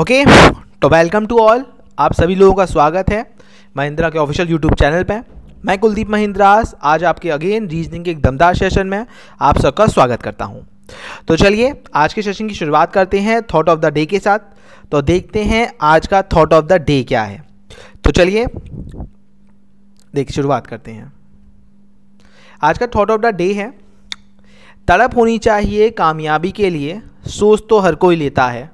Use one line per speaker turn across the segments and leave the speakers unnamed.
okay तो welcome to all आप सभी लोगों का स्वागत है महिंद्रा के ऑफिशियल यूट्यूब चैनल पर मैं कुलदीप महिंद्रास आज आपके अगेन रीजनिंग के एक दमदार सेशन में आप सबका स्वागत करता हूँ तो चलिए आज के सेशन की शुरुआत करते हैं थॉट ऑफ द डे के साथ तो देखते हैं आज का थॉट ऑफ द डे क्या है तो चलिए देख शुरुआत करते हैं आज का थॉट ऑफ द डे है तड़प होनी चाहिए कामयाबी के लिए सोच तो हर कोई लेता है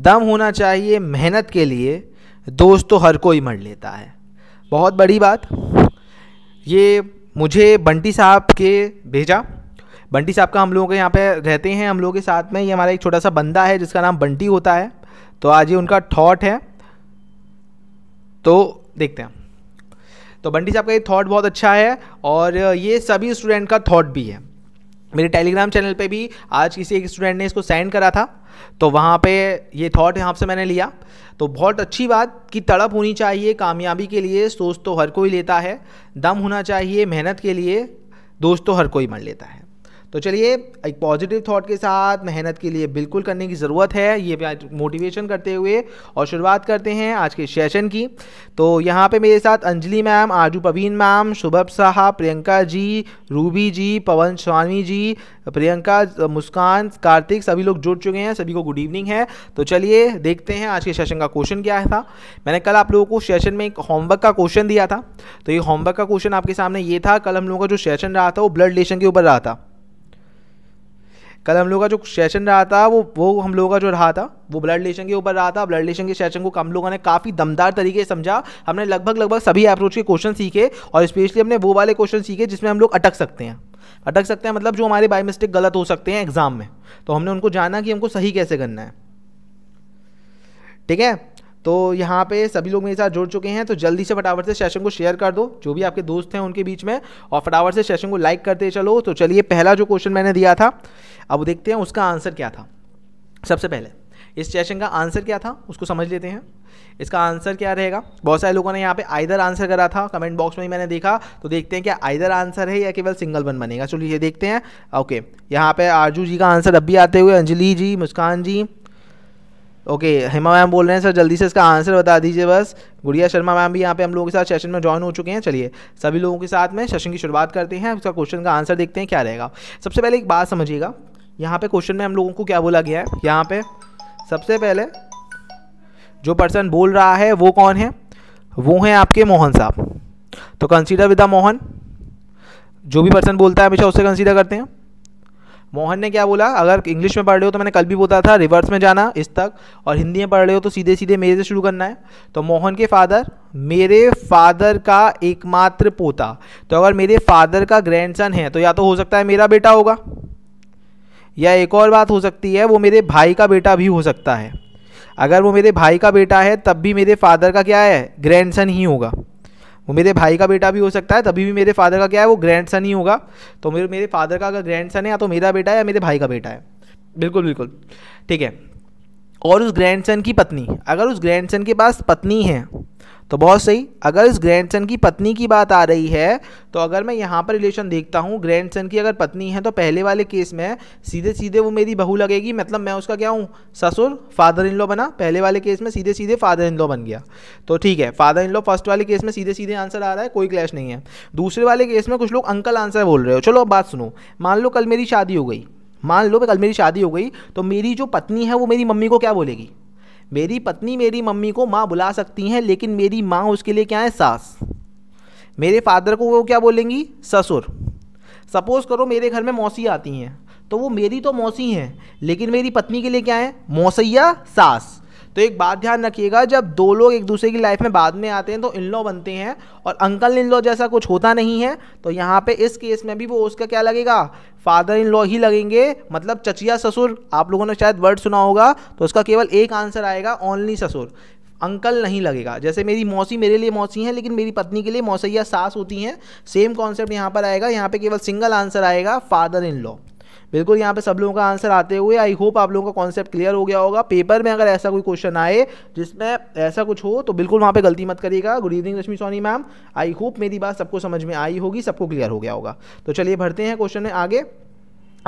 दम होना चाहिए मेहनत के लिए दोस्त तो हर कोई मर लेता है बहुत बड़ी बात ये मुझे बंटी साहब के भेजा बंटी साहब का हम लोगों के यहाँ पे रहते हैं हम लोग के साथ में ये हमारा एक छोटा सा बंदा है जिसका नाम बंटी होता है तो आज ये उनका थॉट है तो देखते हैं तो बंटी साहब का ये थॉट बहुत अच्छा है और ये सभी स्टूडेंट का थॉट भी है मेरे टेलीग्राम चैनल पे भी आज किसी एक स्टूडेंट ने इसको सेंड करा था तो वहाँ पे ये थॉट यहाँ से मैंने लिया तो बहुत अच्छी बात कि तड़प होनी चाहिए कामयाबी के लिए सोच तो हर कोई लेता है दम होना चाहिए मेहनत के लिए दोस्त तो हर कोई मर लेता है तो चलिए एक पॉजिटिव थॉट के साथ मेहनत के लिए बिल्कुल करने की ज़रूरत है ये मोटिवेशन करते हुए और शुरुआत करते हैं आज के सेशन की तो यहाँ पे मेरे साथ अंजलि मैम आजू पवीन मैम शुभभ साहा प्रियंका जी रूबी जी पवन स्वामी जी प्रियंका मुस्कान कार्तिक सभी लोग जुड़ चुके हैं सभी को गुड इवनिंग है तो चलिए देखते हैं आज के सेशन का क्वेश्चन क्या था मैंने कल आप लोगों को सेशन में एक होमवर्क का क्वेश्चन दिया था तो ये होमवर्क का क्वेश्चन आपके सामने ये था कल हम लोगों का जो सेशन रहा था वो ब्लड लेशन के ऊपर रहा था कल हम लोग का जो सेशन रहा था वो वो हम लोगों का जो रहा था वो ब्लड रिलेशन के ऊपर रहा था ब्लड रिलेशन के सेशन को हम लोगों ने काफ़ी दमदार तरीके से समझा हमने लगभग लगभग सभी अप्रोच के क्वेश्चन सीखे और स्पेशली हमने वो वाले क्वेश्चन सीखे जिसमें हम लोग अटक सकते हैं अटक सकते हैं मतलब जो हमारे बाई मिस्टेक गलत हो सकते हैं एग्जाम में तो हमने उनको जाना कि हमको सही कैसे करना है ठीक है तो यहाँ पे सभी लोग मेरे साथ जुड़ चुके हैं तो जल्दी से फटाफट से सेशन को शेयर कर दो जो भी आपके दोस्त हैं उनके बीच में और फटाफट से सेशन को लाइक करते चलो तो चलिए पहला जो क्वेश्चन मैंने दिया था अब देखते हैं उसका आंसर क्या था सबसे पहले इस सेशन का आंसर क्या था उसको समझ लेते हैं इसका आंसर क्या रहेगा बहुत सारे लोगों ने यहाँ पे आइदर आंसर करा था कमेंट बॉक्स में ही मैंने देखा तो देखते हैं क्या आइदर आंसर है या केवल सिंगल वन बनेगा चलिए देखते हैं ओके यहाँ पे आरजू जी का आंसर अब भी आते हुए अंजलि जी मुस्कान जी ओके हेमा मैम बोल रहे हैं सर जल्दी से इसका आंसर बता दीजिए बस गुड़िया शर्मा मैम भी यहाँ पे हम लोगों के साथ सेशन में ज्वाइन हो चुके हैं चलिए सभी लोगों के साथ में सेशन की शुरुआत करते हैं उसका क्वेश्चन का आंसर देखते हैं क्या रहेगा सबसे पहले एक बात समझिएगा यहाँ पे क्वेश्चन में हम लोगों को क्या बोला गया है यहाँ पे सबसे पहले जो पर्सन बोल रहा है वो कौन है वो हैं आपके मोहन साहब तो कंसिडर विद द मोहन जो भी पर्सन बोलता है हमेशा उससे कंसिडर करते हैं मोहन ने क्या बोला अगर इंग्लिश में पढ़ रहे हो तो मैंने कल भी बोला था रिवर्स में जाना इस तक और हिंदी में पढ़ रहे हो तो सीधे सीधे मेरे से शुरू करना है तो मोहन के फादर मेरे फादर का एकमात्र पोता तो अगर मेरे फादर का ग्रैंडसन है तो या तो हो सकता है मेरा बेटा होगा या एक और बात हो सकती है वो मेरे भाई का बेटा भी हो सकता है अगर वो मेरे भाई का बेटा है तब भी मेरे फादर का क्या है ग्रैंडसन ही होगा वो मेरे भाई का बेटा भी हो सकता है तभी भी मेरे फादर का क्या है वो ग्रैंड सन ही होगा तो मेरे मेरे फादर का अगर ग्रैंड सन है या तो मेरा बेटा है या मेरे भाई का बेटा है बिल्कुल बिल्कुल ठीक है और उस ग्रैंड सन की पत्नी अगर उस ग्रैंड सन के पास पत्नी है तो बहुत सही अगर इस ग्रैंडसन की पत्नी की बात आ रही है तो अगर मैं यहाँ पर रिलेशन देखता हूँ ग्रैंडसन की अगर पत्नी है तो पहले वाले केस में सीधे सीधे वो मेरी बहू लगेगी मतलब मैं उसका क्या हूँ ससुर फादर इन लॉ बना पहले वाले केस में सीधे सीधे फादर इन लॉ बन गया तो ठीक है फादर इन लॉ फर्स्ट वाले केस में सीधे सीधे आंसर आ रहा है कोई क्लैश नहीं है दूसरे वाले केस में कुछ लोग अंकल आंसर बोल रहे हो चलो अब बात सुनो मान लो कल मेरी शादी हो गई मान लो कल मेरी शादी हो गई तो मेरी जो पत्नी है वो मेरी मम्मी को क्या बोलेगी मेरी पत्नी मेरी मम्मी को माँ बुला सकती हैं लेकिन मेरी माँ उसके लिए क्या है सास मेरे फादर को वो क्या बोलेंगी ससुर सपोज़ करो मेरे घर में मौसी आती हैं तो वो मेरी तो मौसी हैं लेकिन मेरी पत्नी के लिए क्या है मौसैया सास तो एक बात ध्यान रखिएगा जब दो लोग एक दूसरे की लाइफ में बाद में आते हैं तो इन लॉ बनते हैं और अंकल इन लॉ जैसा कुछ होता नहीं है तो यहाँ पे इस केस में भी वो उसका क्या लगेगा फादर इन लॉ ही लगेंगे मतलब चचिया ससुर आप लोगों ने शायद वर्ड सुना होगा तो उसका केवल एक आंसर आएगा ओनली ससुर अंकल नहीं लगेगा जैसे मेरी मौसी मेरे लिए मौसी हैं लेकिन मेरी पत्नी के लिए मौसैया सास होती हैं सेम कॉन्सेप्ट यहाँ पर आएगा यहाँ पे केवल सिंगल आंसर आएगा फादर इन लॉ बिल्कुल यहाँ पे सब लोगों का आंसर आते हुए आई होप आप लोगों का कॉन्सेप्ट क्लियर हो गया होगा पेपर में अगर ऐसा कोई क्वेश्चन आए जिसमें ऐसा कुछ हो तो बिल्कुल वहाँ पे गलती मत करिएगा good evening Rashmi Soni ma'am I hope मेरी बात सबको समझ में आई होगी सबको क्लियर हो गया होगा तो चलिए भरते हैं क्वेश्चन में आगे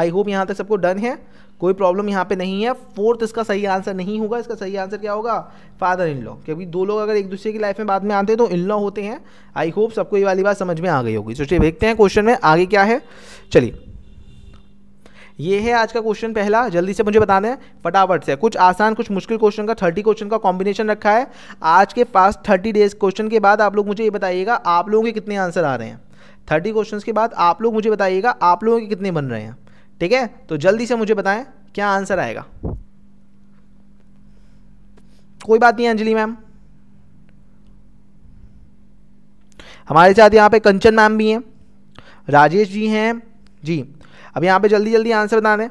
आई होप यहाँ तक सबको डन है कोई प्रॉब्लम यहाँ पे नहीं है फोर्थ इसका सही आंसर नहीं होगा इसका सही आंसर क्या होगा फादर इन लॉ क्योंकि दो लोग अगर एक दूसरे की लाइफ में बाद में आते हैं तो इन लॉ होते हैं आई होप सबको ये वाली बात समझ में आ गई होगी सोचिए तो देखते हैं क्वेश्चन में आगे क्या है चलिए ये है आज का क्वेश्चन पहला जल्दी से मुझे बता दें फटाफट से कुछ आसान कुछ मुश्किल क्वेश्चन का थर्टी क्वेश्चन का कॉम्बिनेशन रखा है आज के पास थर्टी डेज क्वेश्चन के बाद आप लोग मुझे ये बताइएगा आप लोगों के कितने आंसर आ रहे हैं थर्टी क्वेश्चन के बाद आप लोग मुझे बताइएगा आप लोगों के कितने बन रहे हैं ठीक है तो जल्दी से मुझे बताएं क्या आंसर आएगा कोई बात नहीं अंजलि मैम हमारे साथ यहाँ पे कंचन मैम भी हैं राजेश जी हैं जी अब यहां पे जल्दी जल्दी आंसर दें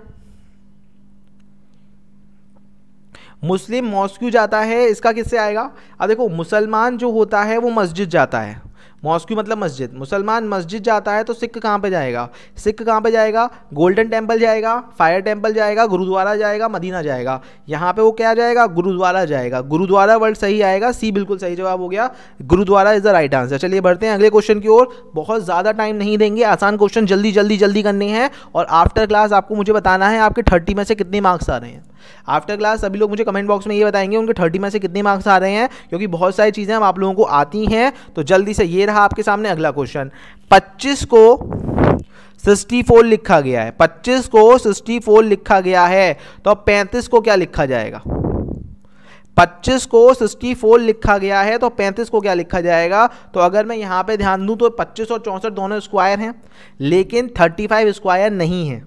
मुस्लिम मॉस्क्यू जाता है इसका किससे आएगा अब देखो मुसलमान जो होता है वो मस्जिद जाता है मॉस्क्यू मतलब मस्जिद मुसलमान मस्जिद जाता है तो सिख कहाँ पे जाएगा सिख कहाँ पे जाएगा गोल्डन टेम्पल जाएगा फायर टेम्पल जाएगा गुरुद्वारा जाएगा मदीना जाएगा यहाँ पे वो क्या जाएगा गुरुद्वारा जाएगा गुरुद्वारा वर्ड सही आएगा सी बिल्कुल सही जवाब हो गया gurdwara is the right answer चलिए बढ़ते हैं अगले क्वेश्चन की ओर बहुत ज़्यादा टाइम नहीं देंगे आसान क्वेश्चन जल्दी जल्दी जल्दी करने हैं और आफ्टर क्लास आपको मुझे बताना है आपके थर्टी में से कितने मार्क्स आ रहे हैं आफ्टर क्लास सभी लोग मुझे कमेंट बॉक्स में ये बताएंगे उनके थर्टी में से कितने मार्क्स आ रहे हैं क्योंकि बहुत सारी चीज़ें हम आप लोगों को आती हैं तो जल्दी से ये रहा आपके सामने अगला क्वेश्चन पच्चीस को सिक्सटी फोर लिखा गया है पच्चीस को सिक्सटी फोर लिखा गया है तो अब पैंतीस को क्या लिखा जाएगा पच्चीस को सिक्सटी फोर लिखा गया है तो पैंतीस को क्या लिखा जाएगा तो अगर मैं यहाँ पे ध्यान दूँ तो पच्चीस और चौंसठ दोनों स्क्वायर हैं लेकिन थर्टी फाइव स्क्वायर नहीं है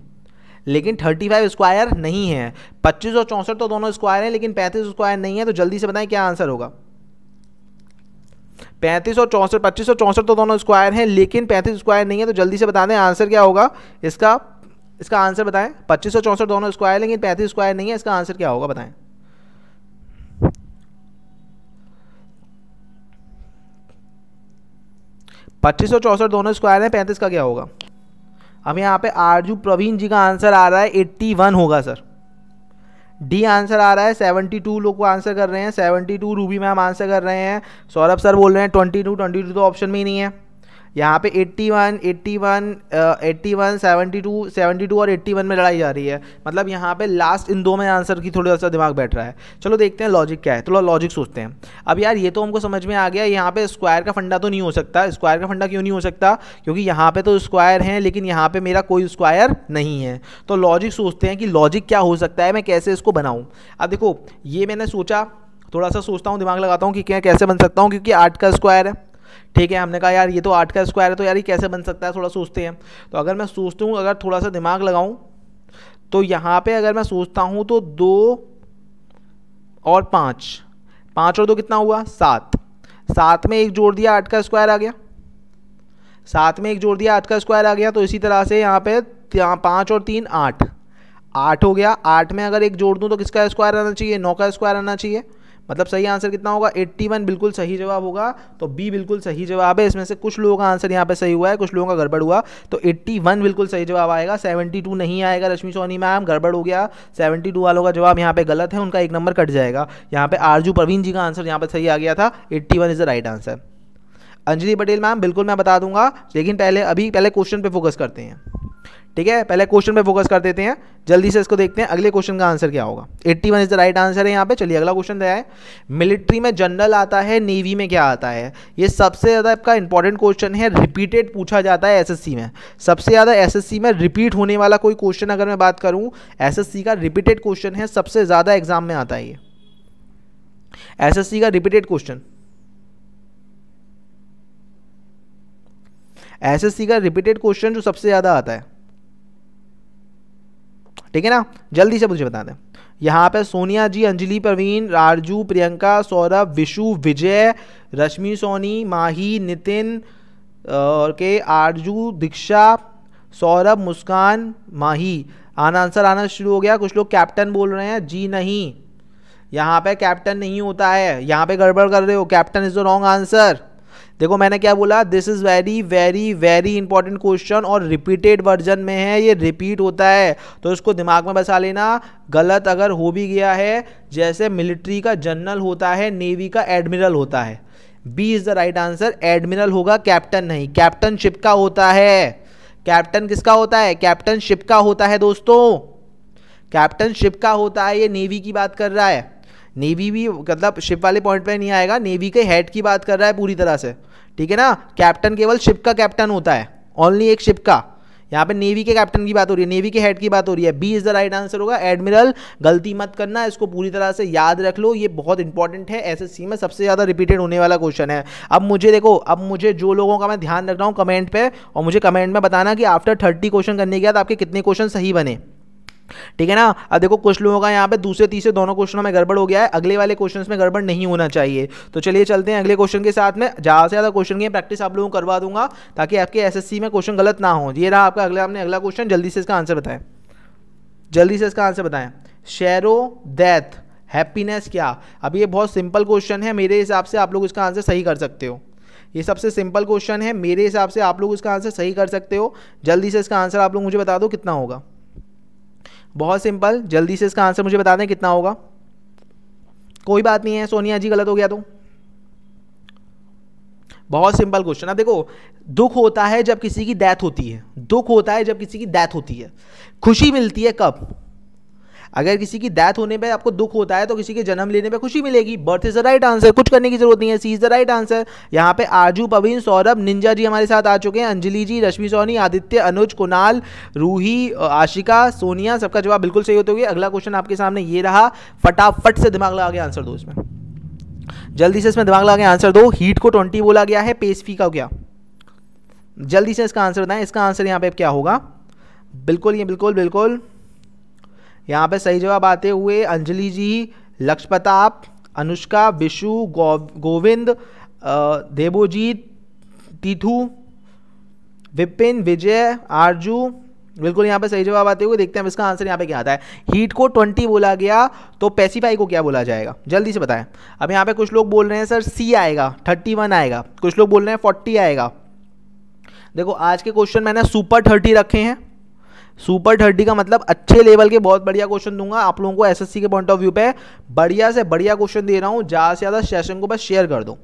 लेकिन थर्टी फाइव स्क्वायर नहीं है पच्चीस और चौंसठ तो दोनों स्क्वायर हैं लेकिन पैंतीस स्क्वायर नहीं है तो जल्दी से बताएं क्या आंसर होगा पैंतीस और चौंसठ पच्चीस और चौंसठ तो दोनों स्क्वायर हैं लेकिन पैंतीस स्क्वायर नहीं है तो जल्दी से बता दें आंसर क्या होगा इसका इसका आंसर बताएं पच्चीस और चौंसठ दोनों स्क्वायर हैं लेकिन पैंतीस स्क्वायर नहीं है इसका आंसर क्या होगा बताएं पच्चीस और चौंसठ दोनों स्क्वायर हैं पैंतीस का क्या होगा अब यहाँ पे आरजू प्रवीण जी का आंसर आ रहा है एट्टी वन होगा सर डी आंसर आ रहा है 72 टू लोग को आंसर कर रहे हैं seventy two Ruby ma'am answer कर रहे हैं सौरभ सर बोल रहे हैं ट्वेंटी टू ट्वेंटी टू तो ऑप्शन में ही नहीं है यहाँ पे 81, 81, 81, 72, 72 और 81 में लड़ाई जा रही है मतलब यहाँ पे लास्ट इन दो में आंसर की थोड़ा सा दिमाग बैठ रहा है चलो देखते हैं लॉजिक क्या है थोड़ा तो लॉजिक सोचते हैं अब यार ये तो हमको समझ में आ गया यहाँ पे स्क्वायर का फंडा तो नहीं हो सकता स्क्वायर का फंडा क्यों नहीं हो सकता क्योंकि यहाँ पे तो स्क्वायर है लेकिन यहाँ पर मेरा कोई स्क्वायर नहीं है तो लॉजिक सोचते हैं कि लॉजिक क्या हो सकता है मैं कैसे इसको बनाऊँ अब देखो ये मैंने सोचा थोड़ा सा सोचता हूँ दिमाग लगाता हूँ कि क्या कैसे बन सकता हूँ क्योंकि आठ का स्क्वायर है ठीक है हमने कहा यार ये तो आठ का स्क्वायर है तो यार ये कैसे बन सकता है थोड़ा सोचते हैं तो अगर मैं सोचता हूँ अगर थोड़ा सा दिमाग लगाऊँ तो यहाँ पे अगर मैं सोचता हूँ तो दो और पाँच पाँच और दो कितना हुआ सात सात में एक जोड़ दिया आठ का स्क्वायर आ गया सात में एक जोड़ दिया आठ का स्क्वायर आ गया तो इसी तरह से यहाँ पे पाँच और तीन आठ आठ हो गया आठ में अगर एक जोड़ दूँ तो किसका स्क्वायर आना चाहिए नौ का स्क्वायर आना चाहिए मतलब सही आंसर कितना होगा 81 बिल्कुल सही जवाब होगा तो बी बिल्कुल सही जवाब है इसमें से कुछ लोगों का आंसर यहाँ पे सही हुआ है कुछ लोगों का गड़बड़ हुआ तो 81 बिल्कुल सही जवाब आएगा 72 नहीं आएगा रश्मि सोनी मैम गड़बड़ हो गया 72 वालों का जवाब यहाँ पे गलत है उनका एक नंबर कट जाएगा यहाँ पे आरजू प्रवीण जी का आंसर यहाँ पे सही आ गया था eighty is the right answer Anjali Patel ma'am बिल्कुल मैं बता दूंगा लेकिन पहले अभी पहले क्वेश्चन पे फोकस करते हैं ठीक है पहले क्वेश्चन पे फोकस कर देते हैं जल्दी से इसको देखते हैं अगले क्वेश्चन का आंसर क्या होगा 81 इज द राइट आंसर है यहाँ पे चलिए अगला क्वेश्चन दिया है मिलिट्री में जनरल आता है नेवी में क्या आता है ये सबसे ज़्यादा आपका इंपॉर्टेंट क्वेश्चन है रिपीटेड पूछा जाता है एसएससी में सबसे ज़्यादा एसएससी में रिपीट होने वाला कोई क्वेश्चन अगर मैं बात करूँ एसएससी का रिपीटेड क्वेश्चन है सबसे ज़्यादा एग्जाम में आता है ये एसएससी का रिपीटेड क्वेश्चन एसएससी का रिपीटेड क्वेश्चन जो सबसे ज़्यादा आता है ठीक है ना जल्दी से मुझे बता दें यहाँ पे सोनिया जी अंजलि प्रवीण राजू प्रियंका सौरभ विशु विजय रश्मि सोनी माही नितिन और के आरजू दीक्षा सौरभ मुस्कान माही आना आंसर आना शुरू हो गया कुछ लोग कैप्टन बोल रहे हैं जी नहीं यहाँ पे कैप्टन नहीं होता है यहाँ पे गड़बड़ कर रहे हो captain is the wrong answer देखो मैंने क्या बोला this is very very very important question और रिपीटेड वर्जन में है ये रिपीट होता है तो इसको दिमाग में बसा लेना गलत अगर हो भी गया है जैसे मिलिट्री का जनरल होता है नेवी का एडमिरल होता है B is the right answer admiral होगा कैप्टन नहीं कैप्टन शिप का होता है कैप्टन किसका होता है कैप्टन शिप का होता है दोस्तों कैप्टन शिप का होता है ये नेवी की बात कर रहा है नेवी भी मतलब शिप वाले पॉइंट पे नहीं आएगा नेवी के हेड की बात कर रहा है पूरी तरह से ठीक है ना कैप्टन केवल शिप का कैप्टन होता है ओनली एक शिप का यहाँ पे नेवी के कैप्टन की बात हो रही है नेवी के हेड की बात हो रही है B is the right answer होगा एडमिरल गलती मत करना इसको पूरी तरह से याद रख लो ये बहुत इंपॉर्टेंट है एसएससी में सबसे ज़्यादा रिपीटेड होने वाला क्वेश्चन है अब मुझे देखो अब मुझे जो लोगों का मैं ध्यान रख रहा हूँ कमेंट पर और मुझे कमेंट में बताना कि आफ्टर थर्टी क्वेश्चन करने के बाद आपके कितने क्वेश्चन सही बने ठीक है ना अब देखो कुछ लोगों का यहाँ पे दूसरे तीसरे दोनों क्वेश्चनों में गड़बड़ हो गया है अगले वाले क्वेश्चन में गड़बड़ नहीं होना चाहिए तो चलिए चलते हैं अगले क्वेश्चन के साथ में ज़्यादा से ज़्यादा क्वेश्चन की प्रैक्टिस आप लोगों को करवा दूंगा ताकि आपके एस में क्वेश्चन गलत ना हो ये रहा आपका अगला आपने अगला क्वेश्चन जल्दी से इसका आंसर बताएं जल्दी से इसका आंसर बताएं शेरो डेथ हैप्पीनेस क्या अब ये बहुत सिंपल क्वेश्चन है मेरे हिसाब से आप लोग इसका आंसर सही कर सकते हो ये सबसे सिंपल क्वेश्चन है मेरे हिसाब से आप लोग इसका आंसर सही कर सकते हो जल्दी से इसका आंसर आप लोग मुझे बता दो कितना होगा बहुत सिंपल जल्दी से इसका आंसर मुझे बता दें कितना होगा कोई बात नहीं है सोनिया जी गलत हो गया तो बहुत सिंपल क्वेश्चन अब देखो दुख होता है जब किसी की डेथ होती है दुख होता है जब किसी की डेथ होती है खुशी मिलती है कब अगर किसी की डेथ होने पर आपको दुख होता है तो किसी के जन्म लेने पर खुशी मिलेगी birth is the right answer कुछ करने की जरूरत नहीं है C is the right answer यहाँ पे आजू पवीन सौरभ निंजा जी हमारे साथ आ चुके हैं अंजलि जी रश्मि सोनी आदित्य अनुज कुणाल रूही आशिका सोनिया सबका जवाब बिल्कुल सही होते हुए अगला क्वेश्चन आपके सामने ये रहा फटाफट से दिमाग लगा के आंसर दो इसमें जल्दी से इसमें दिमाग लगा के आंसर दो हीट को ट्वेंटी बोला गया है पेस्फी का क्या जल्दी से इसका आंसर बताएं इसका आंसर यहाँ पे क्या होगा बिल्कुल ये बिल्कुल बिल्कुल यहाँ पे सही जवाब आते हुए अंजलि जी लक्ष्मताप अनुष्का विशु गोविंद देवोजीत तीथू विपिन विजय आरजू बिल्कुल यहाँ पे सही जवाब आते हुए देखते हैं इसका आंसर यहाँ पे क्या आता है हीट को 20 बोला गया तो पेसीफाई को क्या बोला जाएगा जल्दी से बताएं अब यहाँ पे कुछ लोग बोल रहे हैं सर सी आएगा 31 आएगा कुछ लोग बोल रहे हैं 40 आएगा देखो आज के क्वेश्चन मैंने सुपर थर्टी रखे हैं सुपर थर्टी का मतलब अच्छे लेवल के बहुत बढ़िया क्वेश्चन दूंगा आप लोगों को एसएससी के पॉइंट ऑफ व्यू पे बढ़िया से बढ़िया क्वेश्चन दे रहा हूँ ज़्यादा से ज़्यादा सेशन को बस शेयर कर दो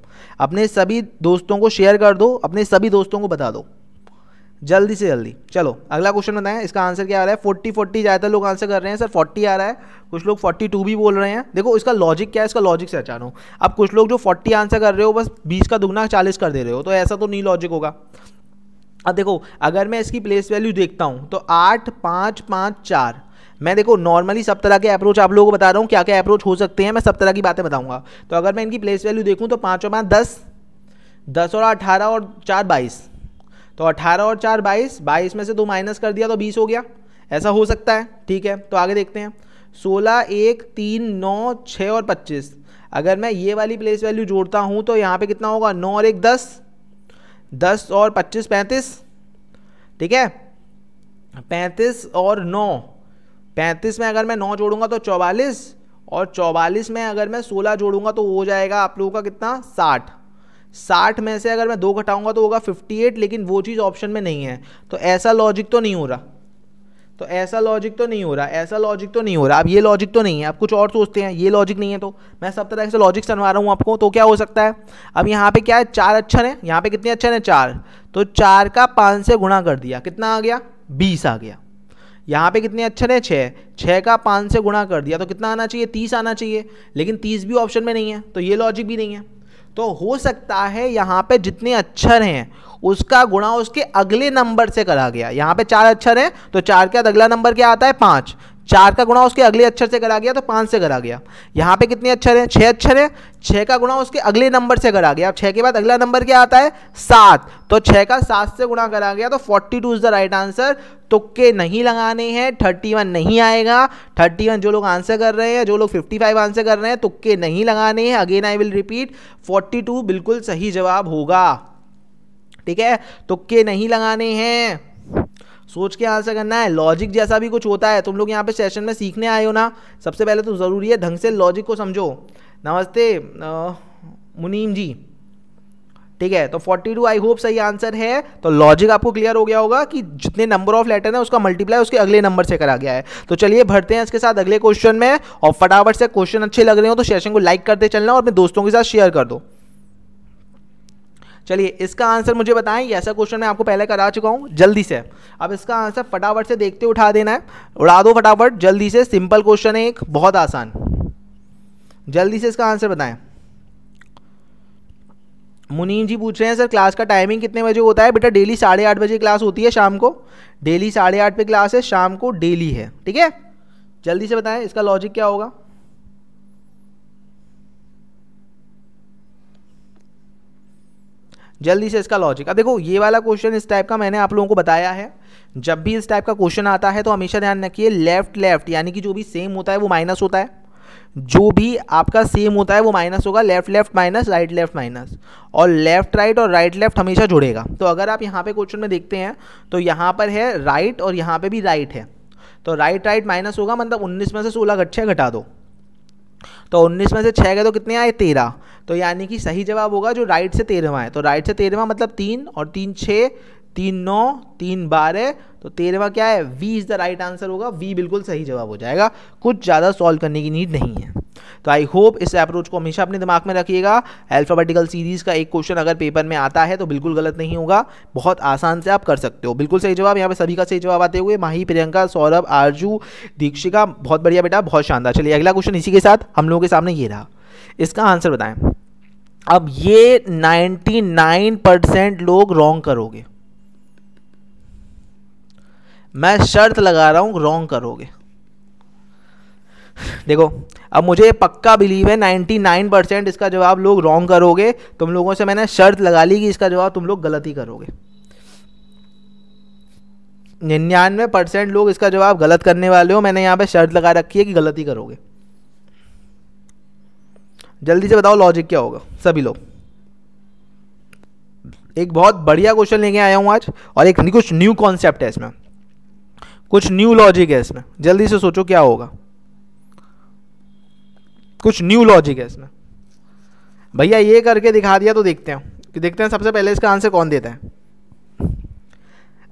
अपने सभी दोस्तों को शेयर कर दो अपने सभी दोस्तों को बता दो जल्दी से जल्दी चलो अगला क्वेश्चन बताएं इसका आंसर क्या आ रहा है फोर्टी फोर्टी ज़्यादातर लोग आंसर कर रहे हैं सर फोर्टी आ रहा है कुछ लोग फोर्टी टू भी बोल रहे हैं देखो इसका लॉजिक क्या है इसका लॉजिक से अचानक अब कुछ लोग जो फोर्टी आंसर कर रहे हो बस बीस का दुगना चालीस कर दे रहे हो तो ऐसा तो नहीं लॉजिक होगा अब देखो अगर मैं इसकी प्लेस वैल्यू देखता हूँ तो आठ पाँच पाँच चार मैं देखो नॉर्मली सब तरह के अप्रोच आप लोगों को बता रहा हूँ क्या क्या अप्रोच हो सकते हैं मैं सब तरह की बातें बताऊँगा तो अगर मैं इनकी प्लेस वैल्यू देखूँ तो पाँच और पाँच दस दस और अठारह और चार बाईस तो अठारह और चार बाईस बाईस में से दो माइनस कर दिया तो बीस हो गया ऐसा हो सकता है ठीक है तो आगे देखते हैं सोलह एक तीन नौ छः और पच्चीस अगर मैं ये वाली प्लेस वैल्यू जोड़ता हूँ तो यहाँ पे कितना होगा नौ और एक दस दस और पच्चीस पैंतीस ठीक है पैंतीस और नौ पैंतीस में अगर मैं नौ जोड़ूंगा तो चौवालीस और चौवालीस में अगर मैं सोलह जोड़ूंगा तो हो जाएगा आप लोगों का कितना साठ साठ में से अगर मैं दो घटाऊंगा तो होगा फिफ्टी एट लेकिन वो चीज़ ऑप्शन में नहीं है तो ऐसा लॉजिक तो नहीं हो रहा तो ऐसा लॉजिक तो नहीं हो रहा ऐसा लॉजिक तो नहीं हो रहा अब ये लॉजिक तो नहीं है आप कुछ और सोचते हैं ये लॉजिक नहीं है तो मैं सब तरह से लॉजिक सुनवा रहा हूँ आपको तो क्या हो सकता है अब यहाँ पे क्या है चार अक्षर हैं यहाँ पे कितने अक्षर हैं चार तो चार का पाँच से गुणा कर दिया कितना आ गया बीस आ गया यहाँ पे कितने अक्षर हैं छः छः का पाँच से गुणा कर दिया तो कितना आना चाहिए तीस आना चाहिए लेकिन तीस भी ऑप्शन में नहीं है तो ये लॉजिक भी नहीं है तो हो सकता है यहाँ पे जितने अक्षर हैं उसका गुणा उसके अगले नंबर से करा गया यहाँ पे चार अक्षर हैं तो चार के बाद अगला नंबर क्या आता है पाँच चार का गुणा उसके अगले अक्षर से करा गया तो पाँच से करा गया यहाँ पे कितने अक्षर हैं छः अक्षर हैं छः का गुणा उसके अगले नंबर से करा गया अब छः के बाद अगला नंबर क्या आता है सात तो छः का सात से गुणा करा गया तो forty two is the right answer तुक्के नहीं लगाने हैं थर्टी वन नहीं आएगा थर्टी वन जो लोग आंसर कर रहे हैं जो लोग फिफ्टी फाइव आंसर कर रहे हैं तुक्के नहीं लगाने हैं again I will repeat forty two बिल्कुल सही जवाब होगा ठीक है तुक्के नहीं लगाने हैं सोच के आंसर करना है लॉजिक जैसा भी कुछ होता है तुम लोग यहाँ पे सेशन में सीखने आए हो ना सबसे पहले तो ज़रूरी है ढंग से लॉजिक को समझो नमस्ते मुनीम जी ठीक है तो 42 आई होप सही आंसर है तो लॉजिक आपको क्लियर हो गया होगा कि जितने नंबर ऑफ लेटर है उसका मल्टीप्लाई उसके अगले नंबर से करा गया है तो चलिए भरते हैं इसके साथ अगले क्वेश्चन में और फटाफट से क्वेश्चन अच्छे लग रहे हो तो सेशन को लाइक करते चलना और अपने दोस्तों के साथ शेयर कर दो चलिए इसका आंसर मुझे बताएं ऐसा क्वेश्चन मैं आपको पहले करा चुका हूँ जल्दी से अब इसका आंसर फटाफट से देखते उठा देना है उड़ा दो फटाफट जल्दी से सिंपल क्वेश्चन है एक बहुत आसान जल्दी से इसका आंसर बताएं मुनीम जी पूछ रहे हैं सर क्लास का टाइमिंग कितने बजे होता है बेटा डेली साढ़े आठ बजे क्लास होती है शाम को डेली साढ़े आठ पे क्लास है शाम को डेली है ठीक है जल्दी से बताएं इसका लॉजिक क्या होगा जल्दी से इसका लॉजिक अब देखो ये वाला क्वेश्चन इस टाइप का मैंने आप लोगों को बताया है जब भी इस टाइप का क्वेश्चन आता है तो हमेशा ध्यान रखिए लेफ्ट लेफ्ट यानी कि जो भी सेम होता है वो माइनस होता है जो भी आपका सेम होता है वो माइनस होगा left left minus right left minus और लेफ्ट राइट और राइट लेफ्ट हमेशा जुड़ेगा तो अगर आप यहाँ पे क्वेश्चन में देखते हैं तो यहाँ पर है राइट और यहाँ पे भी राइट है तो राइट राइट माइनस होगा मतलब 19 में से 16 छः घटा दो तो 19 में से छः गए तो कितने आए तेरह तो यानी कि सही जवाब होगा जो राइट से तेरहवा है तो राइट से तेरहवा मतलब तीन और तीन छः तीन नौ तीन बारह तो तेरहवा क्या है V is the right answer होगा वी बिल्कुल सही जवाब हो जाएगा कुछ ज़्यादा सॉल्व करने की नीड नहीं है तो आई होप इस अप्रोच को हमेशा अपने दिमाग में रखिएगा अल्फ़ाबेटिकल सीरीज़ का एक क्वेश्चन अगर पेपर में आता है तो बिल्कुल गलत नहीं होगा बहुत आसान से आप कर सकते हो बिल्कुल सही जवाब यहाँ पे सभी का सही जवाब आते हुए माही प्रियंका सौरभ आरजू दीक्षिका बहुत बढ़िया बेटा बहुत शानदार चलिए अगला क्वेश्चन इसी के साथ हम लोगों के सामने ये रहा इसका आंसर बताएं अब ये 99 परसेंट लोग रॉन्ग करोगे मैं शर्त लगा रहा हूं रॉन्ग करोगे देखो अब मुझे पक्का बिलीव है 99 परसेंट इसका जवाब लोग रॉन्ग करोगे तुम लोगों से मैंने शर्त लगा ली कि इसका जवाब तुम लोग गलत ही करोगे निन्यानवे परसेंट लोग इसका जवाब गलत करने वाले हो मैंने यहाँ पे शर्त लगा रखी है कि गलती करोगे जल्दी से बताओ लॉजिक क्या होगा सभी लोग एक बहुत बढ़िया क्वेश्चन लेके आया हूँ आज और एक कुछ न्यू कॉन्सेप्ट है इसमें कुछ न्यू लॉजिक है इसमें जल्दी से सोचो क्या होगा कुछ न्यू लॉजिक है इसमें भैया ये करके दिखा दिया तो देखते हैं कि देखते हैं सबसे पहले इसका आंसर कौन देता है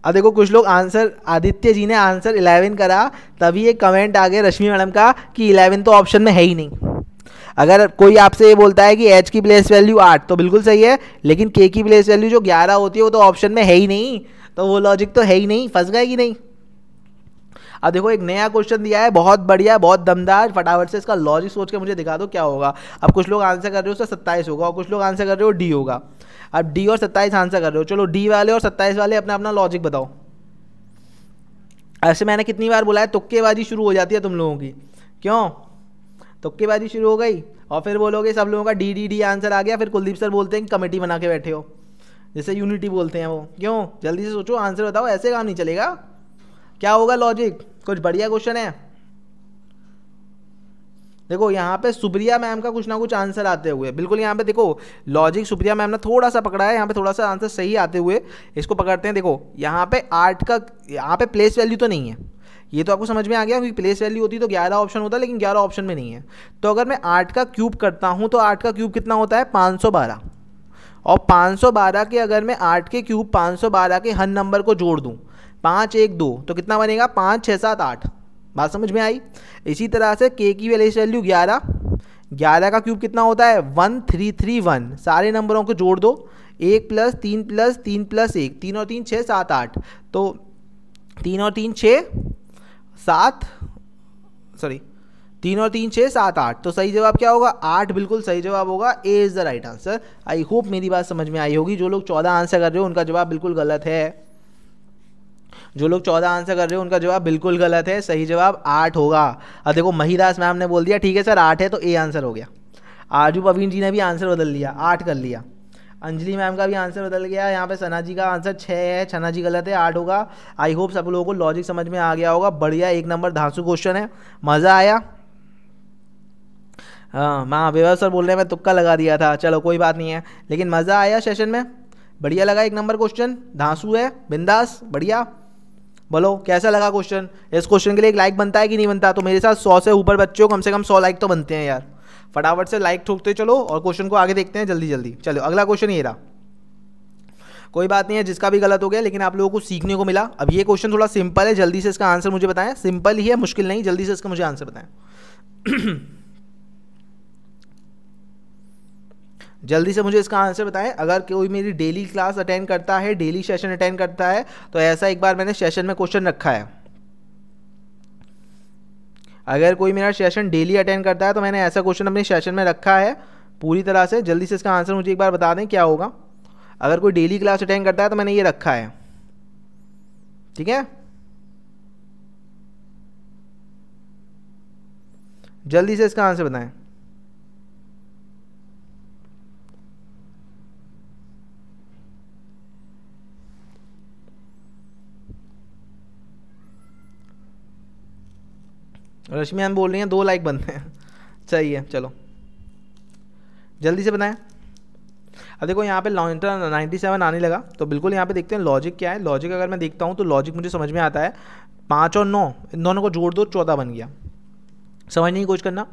अब देखो कुछ लोग आंसर आदित्य जी ने आंसर इलेवन करा तभी एक कमेंट आ गया रश्मि मैडम का कि इलेवन तो ऑप्शन में है ही नहीं अगर कोई आपसे ये बोलता है कि एच की प्लेस वैल्यू आठ तो बिल्कुल सही है लेकिन के की प्लेस वैल्यू जो ग्यारह होती है वो तो ऑप्शन में है ही नहीं तो वो लॉजिक तो है ही नहीं फंस गए कि नहीं अब देखो एक नया क्वेश्चन दिया है बहुत बढ़िया बहुत दमदार फटाफट से इसका लॉजिक सोच के मुझे दिखा दो क्या होगा अब कुछ लोग आंसर कर रहे हो उसका सत्ताईस होगा और कुछ लोग आंसर कर रहे हो डी होगा अब डी और सत्ताईस आंसर कर रहे हो चलो डी वाले और सत्ताईस वाले अपना अपना लॉजिक बताओ ऐसे मैंने कितनी बार बोला है तुक्केबाजी शुरू हो जाती है तुम लोगों की क्यों तुक्केबाजी शुरू हो गई और फिर बोलोगे सब लोगों का डी डी डी आंसर आ गया फिर कुलदीप सर बोलते हैं कमेटी बना के बैठे हो जैसे यूनिटी बोलते हैं वो क्यों जल्दी से सोचो आंसर बताओ ऐसे काम नहीं चलेगा क्या होगा लॉजिक कुछ बढ़िया क्वेश्चन है देखो यहाँ पे सुप्रिया मैम का कुछ ना कुछ आंसर आते हुए बिल्कुल यहाँ पे देखो लॉजिक सुप्रिया मैम ने थोड़ा सा पकड़ा है यहाँ पे थोड़ा सा आंसर सही आते हुए इसको पकड़ते हैं देखो यहाँ पे आर्ट का यहाँ पे प्लेस वैल्यू तो नहीं है ये तो आपको समझ में आ गया क्योंकि प्लेस वैल्यू होती तो ग्यारह ऑप्शन होता है लेकिन ग्यारह ऑप्शन में नहीं है तो अगर मैं आठ का क्यूब करता हूँ तो आठ का क्यूब कितना होता है पाँच और 512 के अगर मैं आठ के क्यूब 512 के हर नंबर को जोड़ दूँ पाँच एक दो तो कितना बनेगा पाँच छः सात आठ बात समझ में आई इसी तरह से के की प्लेस वैल्यू ग्यारह ग्यारह का क्यूब कितना होता है वन थ्री थ्री वन सारे नंबरों को जोड़ दो एक प्लस तीन प्लस तीन प्लस एक तीन और तीन छः सात आठ तो तीन और तीन छः सात सॉरी तीन और तीन छः सात आठ तो सही जवाब क्या होगा आठ बिल्कुल सही जवाब होगा A is the right answer I hope मेरी बात समझ में आई होगी जो लोग चौदह आंसर कर रहे हो उनका जवाब बिल्कुल गलत है जो लोग चौदह आंसर कर रहे हो उनका जवाब बिल्कुल गलत है सही जवाब आठ होगा अब देखो महिदास मैम ने बोल दिया ठीक है सर आठ है तो ए आंसर हो गया आजू पवीन जी ने भी आंसर बदल लिया आठ कर लिया अंजलि मैम का भी आंसर बदल गया यहाँ पे सना जी का आंसर छः है छना जी गलत है आठ होगा आई होप सब लोगों को लॉजिक समझ में आ गया होगा बढ़िया एक नंबर धांसू क्वेश्चन है मज़ा आया हाँ माँ विवाह सर बोल रहे हैं मैं तुक्का लगा दिया था चलो कोई बात नहीं है लेकिन मज़ा आया सेशन में बढ़िया लगा एक नंबर क्वेश्चन धांसु है बिंदास बढ़िया बोलो कैसा लगा क्वेश्चन इस क्वेश्चन के लिए एक लाइक बनता है कि नहीं बनता तो मेरे साथ सौ से ऊपर बच्चों कम से कम सौ लाइक तो बनते हैं यार फटाफट से लाइक ठोकते चलो और क्वेश्चन को आगे देखते हैं जल्दी जल्दी चलो अगला क्वेश्चन ये रहा कोई बात नहीं है जिसका भी गलत हो गया लेकिन आप लोगों को सीखने को मिला अब ये क्वेश्चन थोड़ा सिंपल है जल्दी से इसका आंसर मुझे बताएं सिंपल ही है मुश्किल नहीं जल्दी से इसका मुझे आंसर बताएं जल्दी से मुझे इसका आंसर बताएं अगर कोई मेरी डेली क्लास अटेंड करता है डेली सेशन अटेंड करता है तो ऐसा एक बार मैंने सेशन में क्वेश्चन रखा है अगर कोई मेरा सेशन डेली अटेंड करता है तो मैंने ऐसा क्वेश्चन अपने सेशन में रखा है पूरी तरह से जल्दी से इसका आंसर मुझे एक बार बता दें क्या होगा अगर कोई डेली क्लास अटेंड करता है तो मैंने ये रखा है ठीक है जल्दी से इसका आंसर बताएं रश्मि हम बोल रही हैं दो लाइक बनते हैं चाहिए चलो जल्दी से बनाएं अब देखो यहाँ पे लॉन्टर नाइन्टी सेवन आने लगा तो बिल्कुल यहाँ पे देखते हैं लॉजिक क्या है लॉजिक अगर मैं देखता हूँ तो लॉजिक मुझे समझ में आता है पाँच और नौ इन दोनों को जोड़ दो चौदह बन गया समझने की कोशिश करना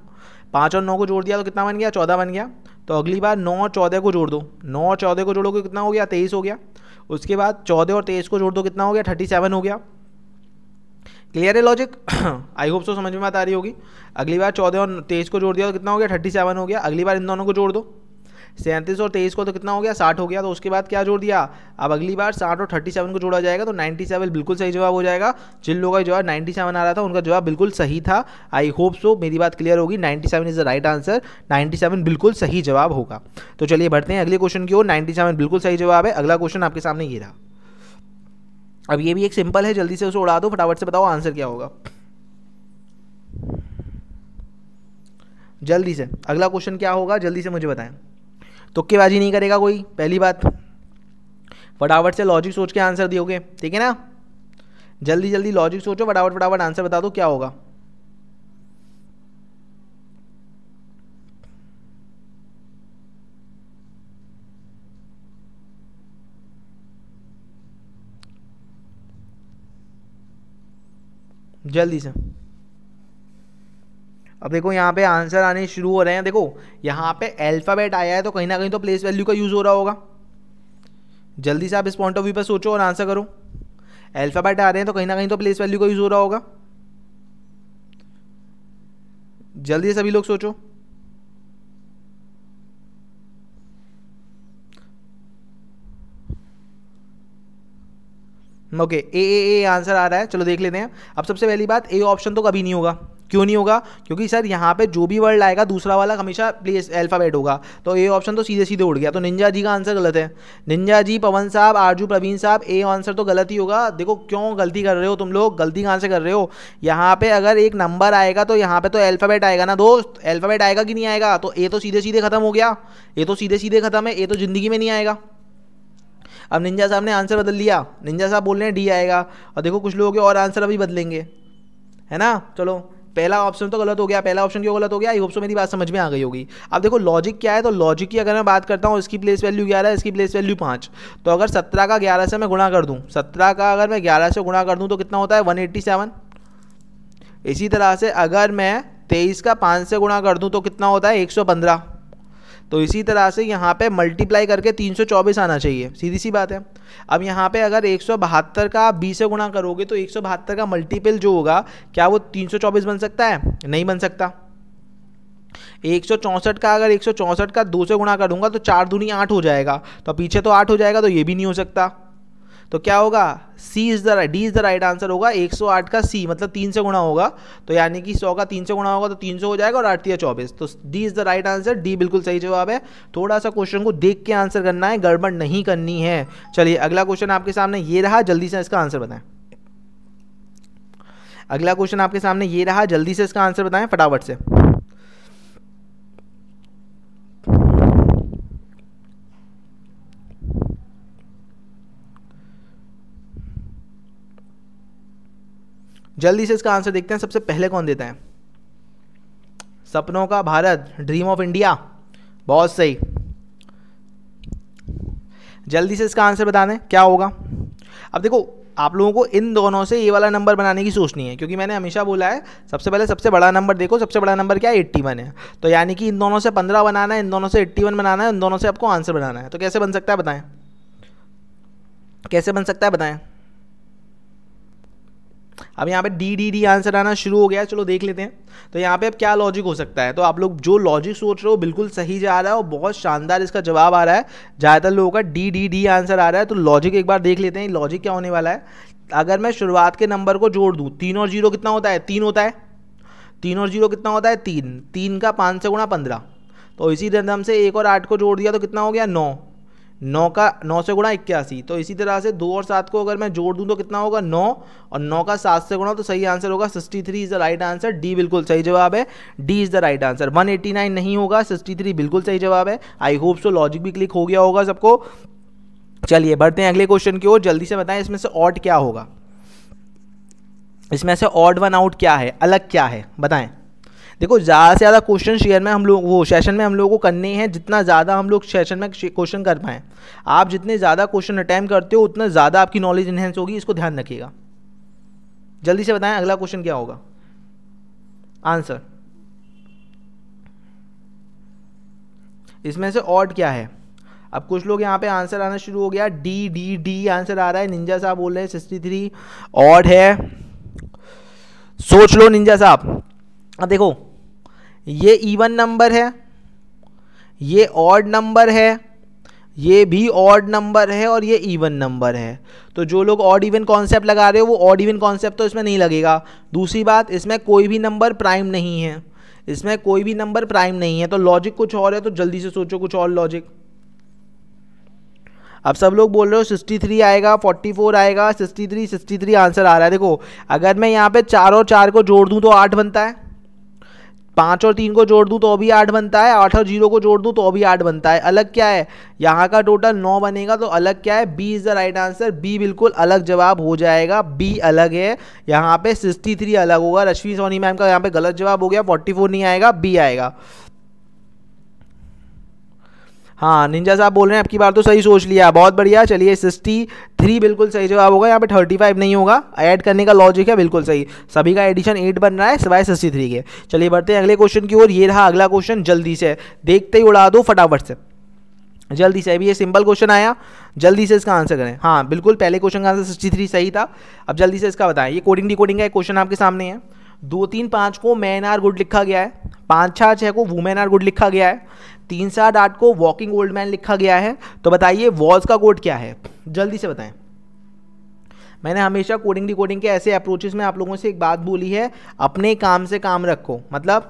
पाँच और नौ को जोड़ दिया तो कितना बन गया चौदह बन गया तो अगली बार नौ और चौदह को जोड़ दो नौ और चौदह को जोड़ोगे कितना हो गया तेईस हो गया उसके बाद चौदह और तेईस को जोड़ दो कितना हो गया थर्टी सेवन हो गया क्लियर है लॉजिक आई होप सो समझ में बात आ रही होगी अगली बार चौदह और तेईस को जोड़ दिया तो कितना हो गया थर्टी सेवन हो गया अगली बार इन दोनों को जोड़ दो सैंतीस और तेईस को तो कितना हो गया साठ हो गया तो उसके बाद क्या जोड़ दिया अब अगली बार साठ और थर्टी सेवन को जोड़ा जाएगा तो नाइन्टी सेवन बिल्कुल सही जवाब हो जाएगा जिन लोगों का जवाब नाइन्टी सेवन आ रहा था उनका जवाब बिल्कुल सही था आई होप सो मेरी बात क्लियर होगी ninety seven is the right answer ninety seven बिल्कुल सही जवाब होगा तो चलिए बढ़ते हैं अगले क्वेश्चन की ओर नाइन्टी सेवन बिल्कुल सही जवाब है अगला क्वेश्चन आपके सामने ये रहा अब ये भी एक सिंपल है जल्दी से उसे उड़ा दो फटाफट से बताओ आंसर क्या होगा जल्दी से अगला क्वेश्चन क्या होगा जल्दी से मुझे बताएं तुक्केबाजी नहीं करेगा कोई पहली बात फटाफट से लॉजिक सोच के आंसर दियोगे ठीक है ना जल्दी जल्दी लॉजिक सोचो फटाफट फटाफट आंसर बता दो क्या होगा जल्दी से अब देखो यहाँ पे आंसर आने शुरू हो रहे हैं देखो यहाँ पे अल्फ़ाबेट आया है तो कहीं ना कहीं तो प्लेस वैल्यू का यूज़ हो रहा होगा जल्दी से आप इस पॉइंट ऑफ व्यू पर सोचो और आंसर करो अल्फ़ाबेट आ रहे हैं तो कहीं ना कहीं तो प्लेस वैल्यू का यूज़ हो रहा होगा जल्दी से सभी लोग सोचो okay A A A answer आ रहा है चलो देख लेते हैं अब सबसे पहली बात ए ऑप्शन तो कभी नहीं होगा क्यों नहीं होगा क्योंकि सर यहाँ पे जो भी वर्ड आएगा दूसरा वाला हमेशा प्लेस अल्फ़ाबेट होगा तो ए ऑप्शन तो सीधे सीधे उड़ गया तो निंजा जी का आंसर गलत है निंजा जी पवन साहब आरजू प्रवीण साहब ए आंसर तो गलत ही होगा देखो क्यों गलती कर रहे हो तुम लोग गलती कहाँ से कर रहे हो यहाँ पे अगर एक नंबर आएगा तो यहाँ पे तो एल्फाबेट आएगा ना दोस्त अल्फ़ाबेट आएगा कि नहीं आएगा तो ए तो सीधे सीधे खत्म हो गया ए तो सीधे सीधे खत्म है ए तो ज़िंदगी में नहीं आएगा अब निंजा साहब ने आंसर बदल लिया निंजा साहब बोल रहे हैं डी आएगा और देखो कुछ लोगों के और आंसर अभी बदलेंगे है ना चलो पहला ऑप्शन तो गलत हो गया पहला ऑप्शन क्यों गलत हो गया आई होप सो मेरी बात समझ में आ गई होगी अब देखो लॉजिक क्या है तो लॉजिक की अगर मैं बात करता हूँ इसकी प्लेस वैल्यू ग्यारह इसकी प्लेस वैल्यू पाँच तो अगर सत्रह का ग्यारह से मैं गुणा कर दूँ सत्रह का अगर मैं ग्यारह से गुणा कर दूँ तो कितना होता है वन एट्टी सेवन इसी तरह से अगर मैं तेईस का पाँच से गुणा कर दूँ तो कितना होता है एक सौ पंद्रह तो इसी तरह से यहाँ पे मल्टीप्लाई करके 324 आना चाहिए सीधी सी बात है अब यहाँ पे अगर एक का बीस से गुणा करोगे तो एक का मल्टीपल जो होगा क्या वो 324 बन सकता है नहीं बन सकता एक का अगर एक का दो से गुणा करूँगा तो चार दूनी आठ हो जाएगा तो पीछे तो आठ हो जाएगा तो ये भी नहीं हो सकता तो क्या होगा C is the D is the right answer होगा 108 का सी मतलब तीन से गुणा होगा तो यानी कि 100 का तीन से गुणा होगा तो 300 हो जाएगा और आठती है चौबीस तो D is the right answer D बिल्कुल सही जवाब है थोड़ा सा क्वेश्चन को देख के आंसर करना है गड़बड़ नहीं करनी है चलिए अगला क्वेश्चन आपके सामने ये रहा जल्दी से इसका आंसर बताएं अगला क्वेश्चन आपके सामने ये रहा जल्दी से इसका आंसर बताएं फटाफट से जल्दी से इसका आंसर देखते हैं सबसे पहले कौन देता है सपनों का भारत ड्रीम ऑफ इंडिया बहुत सही जल्दी से इसका आंसर बता दें क्या होगा अब देखो आप लोगों को इन दोनों से ये वाला नंबर बनाने की सोचनी है क्योंकि मैंने हमेशा बोला है सबसे पहले सबसे बड़ा नंबर देखो सबसे बड़ा नंबर क्या है एट्टी वन है तो यानी कि इन दोनों से पंद्रह बनाना है इन दोनों से एट्टी वन बनाना है इन दोनों से आपको आंसर बनाना है तो कैसे बन सकता है बताएं कैसे बन सकता है बताएं अब यहाँ पे डी डी डी आंसर आना शुरू हो गया चलो देख लेते हैं तो यहाँ पे अब क्या लॉजिक हो सकता है तो आप लोग जो लॉजिक सोच रहे हो बिल्कुल सही जा रहा है और बहुत शानदार इसका जवाब आ रहा है ज़्यादातर लोगों का डी डी डी आंसर आ रहा है तो लॉजिक एक बार देख लेते हैं लॉजिक क्या होने वाला है अगर मैं शुरुआत के नंबर को जोड़ दूँ तीन और जीरो कितना होता है तीन होता है तीन और जीरो कितना होता है तीन तीन का पाँच से गुणा पंद्रह तो इसी दम से एक और आठ को जोड़ दिया तो कितना हो गया नौ नौ का नौ से गुणा इक्यासी तो इसी तरह से दो और सात को अगर मैं जोड़ दूं तो कितना होगा नौ और नौ का सात से गुणा तो सही आंसर होगा sixty three is the right answer D बिल्कुल सही जवाब है D is the right answer one eighty nine नहीं होगा सिक्सटी थ्री बिल्कुल सही जवाब है आई होप सो लॉजिक भी क्लिक हो गया होगा सबको चलिए बढ़ते हैं अगले क्वेश्चन की ओर जल्दी से बताएं इसमें से ऑट क्या होगा इसमें से ऑड वन आउट क्या है अलग क्या है बताएं देखो ज़्यादा से ज़्यादा क्वेश्चन शेयर में हम लोग वो सेशन में हम लोगों को करने हैं जितना ज़्यादा हम लोग सेशन में क्वेश्चन कर पाएँ आप जितने ज़्यादा क्वेश्चन अटैम्प करते हो उतना ज़्यादा आपकी नॉलेज इन्हेंस होगी इसको ध्यान रखिएगा जल्दी से बताएं अगला क्वेश्चन क्या होगा आंसर इसमें से ऑड क्या है अब कुछ लोग यहाँ पे आंसर आना शुरू हो गया डी डी डी आंसर आ रहा है निंजा साहब बोल रहे हैं सिक्सटी थ्री ऑड है सोच लो निंजा साहब अब देखो ये इवन नंबर है ये ऑड नंबर है ये भी ऑड नंबर है और ये इवन नंबर है तो जो लोग ऑड इवन कॉन्सेप्ट लगा रहे हो वो ऑड इवन कॉन्सेप्ट तो इसमें नहीं लगेगा दूसरी बात इसमें कोई भी नंबर प्राइम नहीं है इसमें कोई भी नंबर प्राइम नहीं है तो लॉजिक कुछ और है तो जल्दी से सोचो कुछ और लॉजिक अब सब लोग बोल रहे हो सिक्सटी थ्री आएगा फोर्टी फोर आएगा sixty three sixty three answer आ रहा है देखो अगर मैं यहाँ पे चार और चार को जोड़ दूँ तो आठ बनता है पाँच और तीन को जोड़ दूँ तो अभी आठ बनता है आठ और जीरो को जोड़ दूँ तो अभी आठ बनता है अलग क्या है यहाँ का टोटल नौ बनेगा तो अलग क्या है B is the right answer B बिल्कुल अलग जवाब हो जाएगा बी अलग है यहाँ पे सिक्सटी थ्री अलग होगा रश्मि सोनी मैम का यहाँ पे गलत जवाब हो गया फोर्टी फोर नहीं आएगा बी आएगा हाँ निंजा साहब बोल रहे हैं आपकी बार तो सही सोच लिया बहुत बढ़िया चलिए सिक्सटी थ्री बिल्कुल सही जवाब होगा यहाँ पे थर्टी फाइव नहीं होगा ऐड करने का लॉजिक है बिल्कुल सही सभी का एडिशन एट बन रहा है सिवाय सिक्सटी थ्री के चलिए बढ़ते हैं अगले क्वेश्चन की ओर ये रहा अगला क्वेश्चन जल्दी से देखते ही उड़ा दो फटाफट से जल्दी से अभी ये सिंपल क्वेश्चन आया जल्दी से इसका आंसर करें हाँ बिल्कुल पहले क्वेश्चन का आंसर सिक्सटी थ्री सही था अब जल्दी से इसका बताएं ये कोडिंग डिकोडिंग का एक क्वेश्चन आपके सामने है दो तीन पाँच को मैन आर गुड लिखा गया है पाँच छः छः को वुमेन आर गुड लिखा गया है तीन सात आठ को वॉकिंग ओल्ड मैन लिखा गया है तो बताइए वॉज का कोड क्या है जल्दी से बताएं मैंने हमेशा कोडिंग डिकोडिंग के ऐसे अप्रोचेस में आप लोगों से एक बात बोली है अपने काम से काम रखो मतलब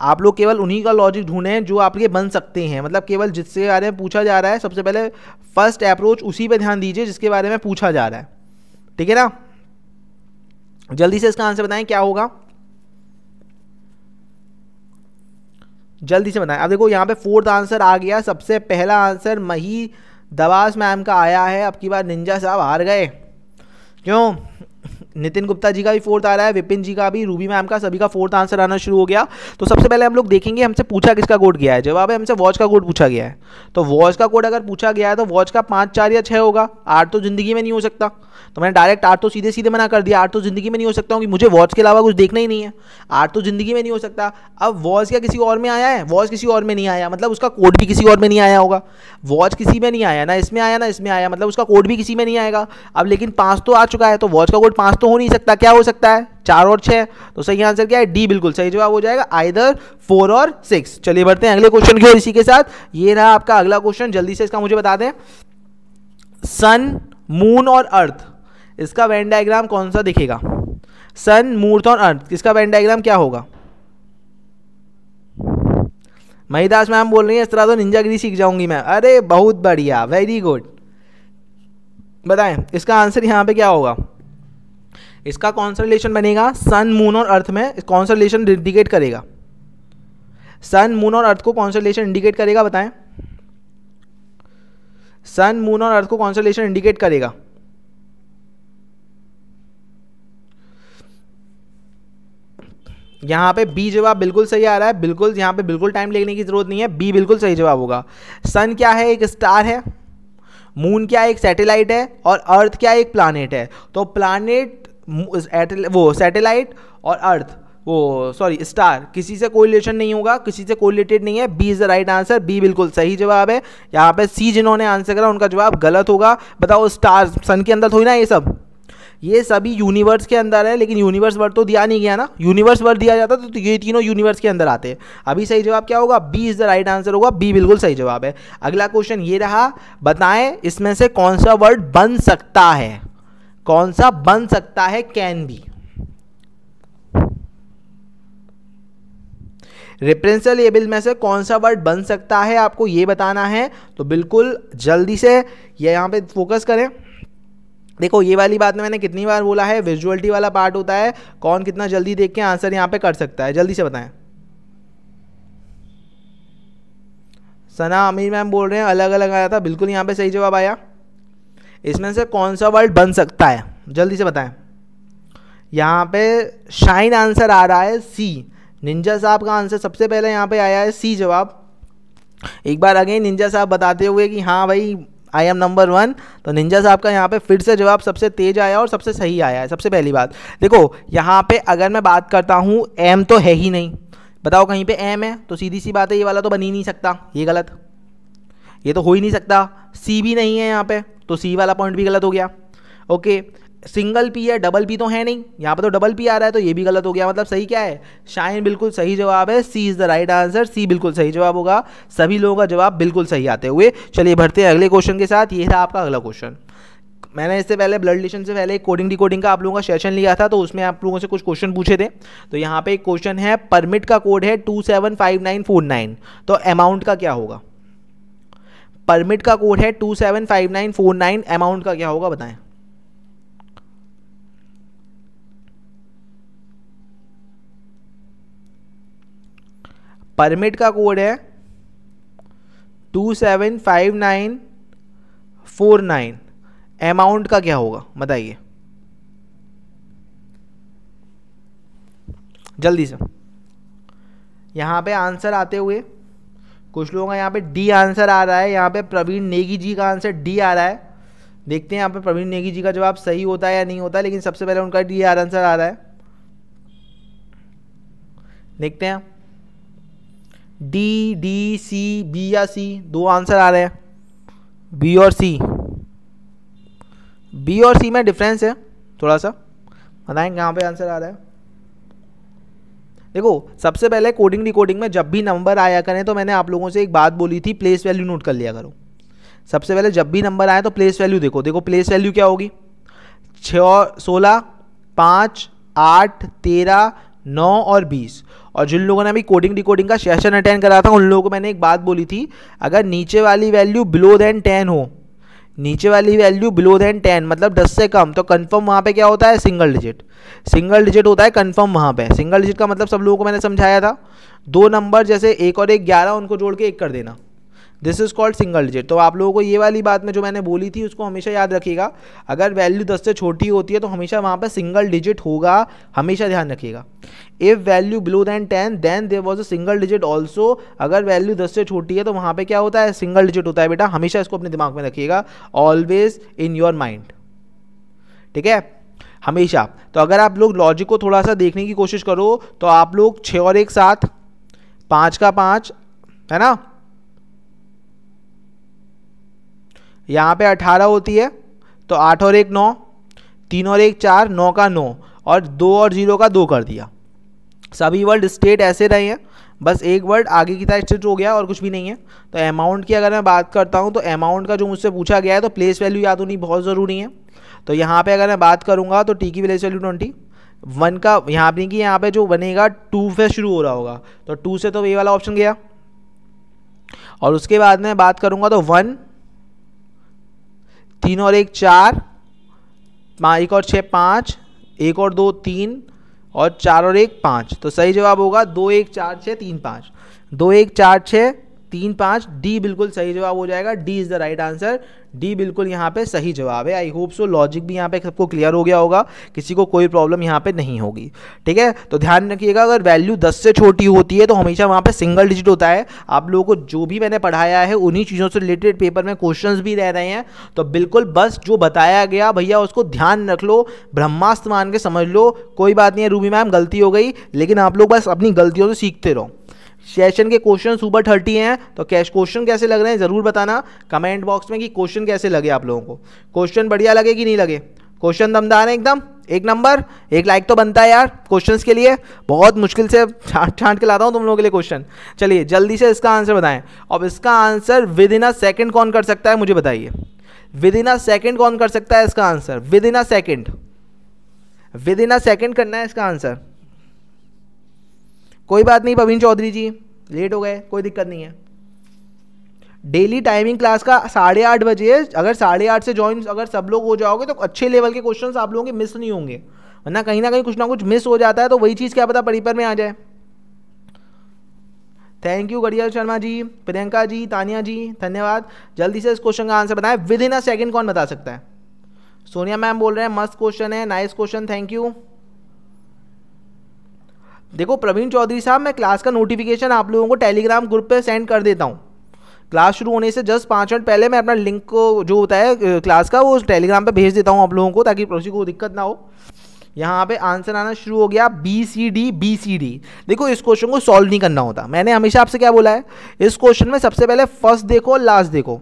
आप लोग केवल उन्हीं का लॉजिक ढूंढें जो आपके बन सकते हैं मतलब केवल जिसके बारे में पूछा जा रहा है सबसे पहले फर्स्ट अप्रोच उसी पर ध्यान दीजिए जिसके बारे में पूछा जा रहा है ठीक है ना जल्दी से इसका आंसर बताएं क्या होगा जल्दी से बताएं अब देखो यहाँ पे फोर्थ आंसर आ गया सबसे पहला आंसर मही दवास मैम का आया है अब की बार निंजा साहब हार गए क्यों नितिन गुप्ता जी का भी फोर्थ आ रहा है विपिन जी का भी रूबी मैम का सभी का फोर्थ आंसर आना शुरू हो गया तो सबसे पहले हम लोग देखेंगे हमसे पूछा किसका कोड गया है जवाब है हमसे वॉच का कोड पूछा गया है तो वॉच का कोड अगर पूछा गया है तो वॉच का पाँच चार या छः होगा आठ तो जिंदगी में नहीं हो सकता तो मैंने डायरेक्ट आठ तो सीधे सीधे मना कर दिया आठ तो जिंदगी में नहीं हो सकता हूँ कि मुझे वॉच के अलावा कुछ देखना ही नहीं है आठ तो जिंदगी में नहीं हो सकता अब वॉच क्या किसी और में आया है वॉच किसी और में नहीं आया मतलब उसका कोड भी किसी और में नहीं आया होगा वॉच किसी में नहीं आया ना इसमें आया ना इसमें आया मतलब उसका कोड भी किसी में नहीं आएगा अब लेकिन पाँच तो आ चुका है तो वॉच का कोड पाँच तो तो हो नहीं सकता क्या हो सकता है चार और छह तो सही आंसर क्या है डी बिल्कुल सही जवाब हो जाएगा आइदर फोर और सिक्स चलिए बढ़ते हैं अगले क्वेश्चन की ओर इसी के साथ ये रहा आपका अगला क्वेश्चन जल्दी से इसका मुझे बता दें सन मून और अर्थ इसका वेन डायग्राम कौन सा दिखेगा सन मूर्थ और अर्थ इसका वेन डायग्राम क्या होगा महिदास मैम बोल रही है इस तरह तो निंजा गिरी सीख जाऊंगी मैं अरे बहुत बढ़िया वेरी गुड बताएं इसका आंसर यहां पे क्या होगा इसका कौन सा रिलेशन बनेगा सन मून और अर्थ में कौन सा रिलेशन इंडिकेट करेगा सन मून और अर्थ को कौन सा रिलेशन इंडिकेट करेगा बताएं सन मून और अर्थ को कौन सा रिलेशन इंडिकेट करेगा यहाँ पे बी जवाब बिल्कुल सही आ रहा है बिल्कुल यहाँ पे बिल्कुल टाइम लेने की ज़रूरत नहीं है बी बिल्कुल सही जवाब होगा सन क्या है एक स्टार है मून क्या है एक सैटेलाइट है और अर्थ क्या है एक प्लानट है तो प्लानट वो सैटेलाइट और अर्थ वो सॉरी स्टार किसी से कोरिलेशन नहीं होगा किसी से कोरिलेटेड नहीं है B is the right answer B बिल्कुल सही जवाब है यहाँ पे सी जिन्होंने आंसर करा उनका जवाब गलत होगा बताओ स्टार सन के अंदर थोड़ी ना ये सब ये सभी यूनिवर्स के अंदर है लेकिन यूनिवर्स वर्ड तो दिया नहीं गया ना यूनिवर्स वर्ड दिया जाता तो ये तीनों यूनिवर्स के अंदर आते हैं अभी सही जवाब क्या होगा B is the right answer होगा बी बिल्कुल सही जवाब है अगला क्वेश्चन ये रहा बताएं इसमें से कौन सा वर्ड बन सकता है कौन सा बन सकता है कैन बी रेफरेंसल एबिल में से कौन सा वर्ड बन सकता है आपको ये बताना है तो बिल्कुल जल्दी से ये यहाँ पे फोकस करें देखो ये वाली बात में मैंने कितनी बार बोला है विजुअलिटी वाला पार्ट होता है कौन कितना जल्दी देख के आंसर यहाँ पे कर सकता है जल्दी से बताएं सना आमिर मैम बोल रहे हैं अलग अलग आया था बिल्कुल यहाँ पे सही जवाब आया इसमें से कौन सा वर्ड बन सकता है जल्दी से बताएं यहाँ पे शाइन आंसर आ रहा है सी निंजा साहब का आंसर सबसे पहले यहाँ पे आया है सी जवाब एक बार अगेन निंजा साहब बताते हुए कि हाँ भाई आई एम नंबर वन तो निंजा साहब का यहाँ पे फिर से जवाब सबसे तेज आया और सबसे सही आया है सबसे पहली बात देखो यहाँ पे अगर मैं बात करता हूँ एम तो है ही नहीं बताओ कहीं पे एम है तो सीधी सी बात है ये वाला तो बन ही नहीं सकता ये गलत ये तो हो ही नहीं सकता सी भी नहीं है यहाँ पे तो सी वाला पॉइंट भी गलत हो गया ओके सिंगल पी या डबल पी तो है नहीं यहाँ पर तो डबल पी आ रहा है तो ये भी गलत हो गया मतलब सही क्या है शाइन बिल्कुल सही जवाब है C is the right answer C बिल्कुल सही जवाब होगा सभी लोगों का जवाब बिल्कुल सही आते हुए चलिए भरते हैं अगले क्वेश्चन के साथ ये था आपका अगला क्वेश्चन मैंने इससे पहले ब्लड रिलेशन से पहले कोडिंग डिकोडिंग का आप लोगों का सेशन लिया था तो उसमें आप लोगों से कुछ क्वेश्चन पूछे थे तो यहाँ पे एक क्वेश्चन है परमिट का कोड है two seven five nine four nine तो अमाउंट का क्या होगा परमिट का कोड है two seven five nine four nine amount का क्या होगा बताएं परमिट का कोड है two seven five nine four nine amount का क्या होगा बताइए जल्दी से यहां पे आंसर आते हुए कुछ लोगों का यहाँ पे डी आंसर आ रहा है यहाँ पे प्रवीण नेगी जी का आंसर डी आ रहा है देखते हैं यहाँ पे प्रवीण नेगी जी का जवाब सही होता है या नहीं होता लेकिन सबसे पहले उनका डी आर आंसर आ रहा है देखते हैं डी डी सी बी या सी दो आंसर आ रहे हैं बी और सी बी और सी में डिफरेंस है थोड़ा सा बताएंगे यहाँ पे आंसर आ रहा है देखो सबसे पहले कोडिंग रिकोडिंग में जब भी नंबर आया करें तो मैंने आप लोगों से एक बात बोली थी प्लेस वैल्यू नोट कर लिया करो सबसे पहले जब भी नंबर आए तो प्लेस वैल्यू देखो देखो प्लेस वैल्यू क्या होगी छ सोलह पाँच आठ तेरह नौ और बीस और जिन लोगों ने अभी कोडिंग डिकोडिंग का सेशन अटेंड करा था उन लोगों को मैंने एक बात बोली थी अगर नीचे वाली वैल्यू बिलो देन टेन हो नीचे वाली वैल्यू बिलो देन टेन मतलब दस से कम तो कन्फर्म वहाँ पे क्या होता है सिंगल डिजिट सिंगल डिजिट होता है कन्फर्म वहाँ पे सिंगल डिजिट का मतलब सब लोगों को मैंने समझाया था दो नंबर जैसे एक और एक ग्यारह उनको जोड़ के एक कर देना this is called single digit तो आप लोगों को ये वाली बात में जो मैंने बोली थी उसको हमेशा याद रखिएगा अगर वैल्यू दस से छोटी होती है तो हमेशा वहाँ पर सिंगल डिजिट होगा हमेशा ध्यान रखिएगा if value below than ten then there was a single digit also अगर वैल्यू दस से छोटी है तो वहाँ पर क्या होता है सिंगल डिजिट होता है बेटा हमेशा इसको अपने दिमाग में रखिएगा ऑलवेज इन योर माइंड ठीक है हमेशा तो अगर आप लोग लॉजिक को थोड़ा सा देखने की कोशिश करो तो आप लोग छः और एक साथ पाँच का पाँच है ना यहाँ पे अठारह होती है तो आठ और एक नौ तीन और एक चार नौ का नौ और दो और जीरो का दो कर दिया सभी वर्ड स्टेट ऐसे रहे हैं बस एक वर्ड आगे की तरह स्टेट हो गया और कुछ भी नहीं है तो अमाउंट की अगर मैं बात करता हूँ तो अमाउंट का जो मुझसे पूछा गया है तो प्लेस वैल्यू याद होनी बहुत ज़रूरी है तो यहाँ पर अगर मैं बात करूँगा तो टी की प्लेस वैल्यू ट्वेंटी वन का यहाँ पर कि यहाँ पर जो बनेगा टू से शुरू हो रहा होगा तो टू से तो ये वाला ऑप्शन गया और उसके बाद में बात करूँगा तो वन तीन और एक चार एक और छः पाँच एक और दो तीन और चार और एक पाँच तो सही जवाब होगा दो एक चार छः तीन पाँच दो एक चार छः तीन पाँच डी बिल्कुल सही जवाब हो जाएगा D is the right answer D बिल्कुल यहाँ पे सही जवाब है आई होप सो लॉजिक भी यहाँ पे सबको क्लियर हो गया होगा किसी को कोई प्रॉब्लम यहाँ पे नहीं होगी ठीक है तो ध्यान रखिएगा अगर वैल्यू 10 से छोटी होती है तो हमेशा वहाँ पे सिंगल डिजिट होता है आप लोगों को जो भी मैंने पढ़ाया है उन्हीं चीज़ों से रिलेटेड पेपर में क्वेश्चन भी रह रहे हैं तो बिल्कुल बस जो बताया गया भैया उसको ध्यान रख लो ब्रह्मास्त्र मान के समझ लो कोई बात नहीं है रूबी मैम गलती हो गई लेकिन आप लोग बस अपनी गलतियों से सीखते रहो सेशन के क्वेश्चन सुपर थर्टी हैं तो कैश क्वेश्चन कैसे लग रहे हैं ज़रूर बताना कमेंट बॉक्स में कि क्वेश्चन कैसे लगे आप लोगों को क्वेश्चन बढ़िया लगे कि नहीं लगे क्वेश्चन दमदार है एकदम एक नंबर एक लाइक तो बनता है यार क्वेश्चंस के लिए बहुत मुश्किल से छाट छाट के लाता हूँ तुम लोगों के लिए क्वेश्चन चलिए जल्दी से इसका आंसर बताएं अब इसका answer within a second कौन कर सकता है मुझे बताइए विद इन अ सेकेंड कौन कर सकता है इसका answer within a second within a second करना है इसका आंसर कोई बात नहीं पवीन चौधरी जी लेट हो गए कोई दिक्कत नहीं है डेली टाइमिंग क्लास का साढ़े आठ बजे अगर साढ़े आठ से ज्वाइन अगर सब लोग हो जाओगे तो अच्छे लेवल के क्वेश्चन आप लोगों के मिस नहीं होंगे वरना कहीं ना कहीं कुछ ना कुछ मिस हो जाता है तो वही चीज़ क्या पता परीपर में आ जाए थैंक यू गड़ियाल शर्मा जी प्रियंका जी तानिया जी धन्यवाद जल्दी से इस क्वेश्चन का आंसर बताएं विद इन अ सेकेंड कौन बता सकता है सोनिया मैम बोल रहे हैं मस्त क्वेश्चन है नाइस क्वेश्चन थैंक यू देखो प्रवीण चौधरी साहब मैं क्लास का नोटिफिकेशन आप लोगों को टेलीग्राम ग्रुप पे सेंड कर देता हूँ क्लास शुरू होने से जस्ट पाँच मिनट पहले मैं अपना लिंक को जो होता है क्लास का वो टेलीग्राम पे भेज देता हूँ आप लोगों को ताकि प्रोसी को दिक्कत ना हो यहाँ पे आंसर आना शुरू हो गया B C D B C D देखो इस क्वेश्चन को सॉल्व नहीं करना होता मैंने हमेशा आपसे क्या बोला है इस क्वेश्चन में सबसे पहले फर्स्ट देखो लास्ट देखो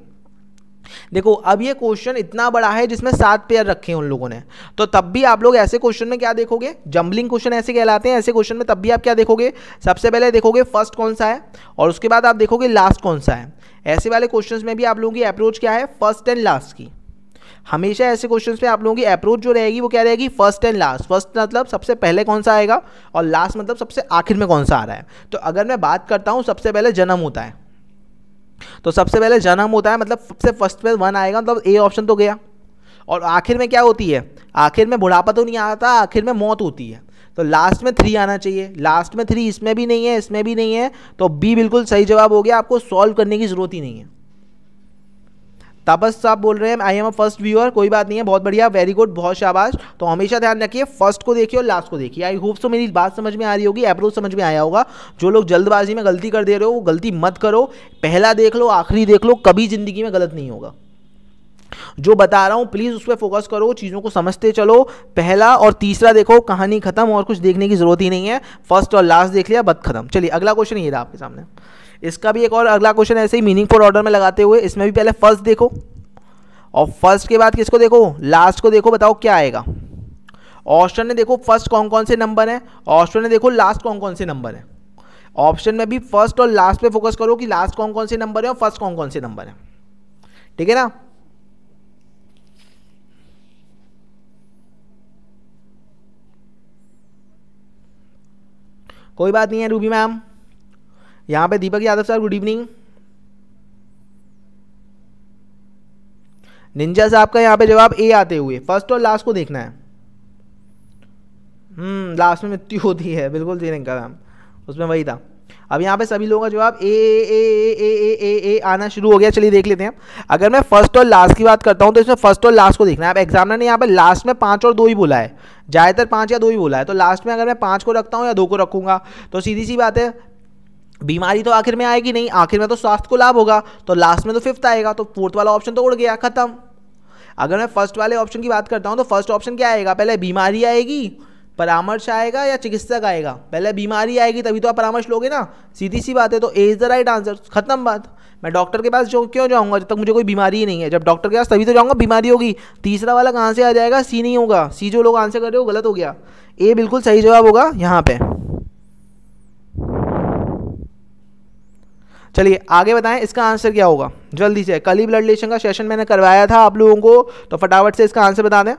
देखो अब ये क्वेश्चन इतना बड़ा है जिसमें सात पेयर रखे हैं उन लोगों ने तो तब भी आप लोग ऐसे क्वेश्चन में क्या देखोगे जम्बलिंग क्वेश्चन ऐसे कहलाते हैं ऐसे क्वेश्चन में तब भी आप क्या देखोगे सबसे पहले देखोगे फर्स्ट कौन सा है और उसके बाद आप देखोगे लास्ट कौन सा है ऐसे वाले क्वेश्चन में भी आप लोगों की अप्रोच क्या है फर्स्ट एंड लास्ट की हमेशा ऐसे क्वेश्चन में आप लोगों की अप्रोच जो रहेगी वो क्या रहेगी फर्स्ट एंड लास्ट फर्स्ट मतलब सबसे पहले कौन सा आएगा और लास्ट मतलब सबसे आखिर में कौन सा आ रहा है तो अगर मैं बात करता हूँ सबसे पहले जन्म होता है तो सबसे पहले जन्म होता है मतलब सबसे फर्स्ट पे वन आएगा मतलब ए ऑप्शन तो गया और आखिर में क्या होती है आखिर में बुढ़ापा तो नहीं आता आखिर में मौत होती है तो लास्ट में थ्री आना चाहिए लास्ट में थ्री इसमें भी नहीं है इसमें भी नहीं है तो बी बिल्कुल सही जवाब हो गया आपको सॉल्व करने की ज़रूरत ही नहीं है तापस साहब बोल रहे हैं I am a first viewer कोई बात नहीं है बहुत बढ़िया वेरी गुड बहुत शाबाश तो हमेशा ध्यान रखिए फर्स्ट को देखिए और लास्ट को देखिए आई होप सो मेरी बात समझ में आ रही होगी अप्रोच समझ में आया होगा जो लोग जल्दबाजी में गलती कर दे रहे हो वो गलती मत करो पहला देख लो आखिरी देख लो कभी ज़िंदगी में गलत नहीं होगा जो बता रहा हूँ प्लीज़ उस पर फोकस करो चीज़ों को समझते चलो पहला और तीसरा देखो कहानी खत्म और कुछ देखने की ज़रूरत ही नहीं है फर्स्ट और लास्ट देख लिया बद खत्म चलिए अगला क्वेश्चन ये था आपके सामने इसका भी एक और अगला क्वेश्चन ऐसे ही मीनिंगफुल ऑर्डर में लगाते हुए इसमें भी पहले फर्स्ट देखो और फर्स्ट के बाद किसको देखो लास्ट को देखो बताओ क्या आएगा ऑप्शन में देखो फर्स्ट कौन कौन से नंबर हैं ऑप्शन में देखो लास्ट कौन कौन से नंबर हैं ऑप्शन में भी फर्स्ट और लास्ट पे फोकस करो कि लास्ट कौन कौन से नंबर है और फर्स्ट कौन कौन से नंबर है ठीक है ना कोई बात नहीं है रूबी मैम यहाँ पे Deepak Yadav sir good evening ninja साहब का यहाँ पे जवाब ए आते हुए फर्स्ट और लास्ट को देखना है हम्म लास्ट में मृत्यु होती है बिल्कुल जी नहीं मैम उसमें वही था अब यहाँ पे सभी लोगों का जवाब ए ए ए ए ए ए ए आना शुरू हो गया चलिए देख लेते हैं अगर मैं फर्स्ट और लास्ट की बात करता हूँ तो इसमें फर्स्ट और लास्ट को देखना है अब एग्जामिनर ने यहाँ पे लास्ट में पाँच और दो ही बोला है ज़्यादातर पाँच या दो ही बोला है तो लास्ट में अगर मैं पाँच को रखता हूँ या दो को रखूँगा तो सीधी सी बात है बीमारी तो आखिर में आएगी नहीं आखिर में तो स्वास्थ्य को लाभ होगा तो लास्ट में तो फिफ्थ आएगा तो फोर्थ वाला ऑप्शन तो उड़ गया खत्म अगर मैं फर्स्ट वाले ऑप्शन की बात करता हूँ तो फर्स्ट ऑप्शन क्या आएगा पहले बीमारी आएगी परामर्श आएगा या चिकित्सक आएगा पहले बीमारी आएगी तभी तो आप परामर्श लोगे ना सीधी सी बात है तो A is the right answer खत्म बात मैं डॉक्टर के पास जो क्यों जाऊँगा जब तक मुझे कोई बीमारी ही नहीं है जब डॉक्टर के पास तभी तो जाऊँगा बीमारी होगी तीसरा वाला कहाँ से आ जाएगा सी नहीं होगा सी जो लोग आंसर कर रहे हो गलत हो गया ए बिल्कुल सही जवाब होगा यहाँ पर चलिए आगे बताएं इसका आंसर क्या होगा जल्दी से कल ही ब्लड रिलेशन का सेशन मैंने करवाया था आप लोगों को तो फटाफट से इसका आंसर बता दें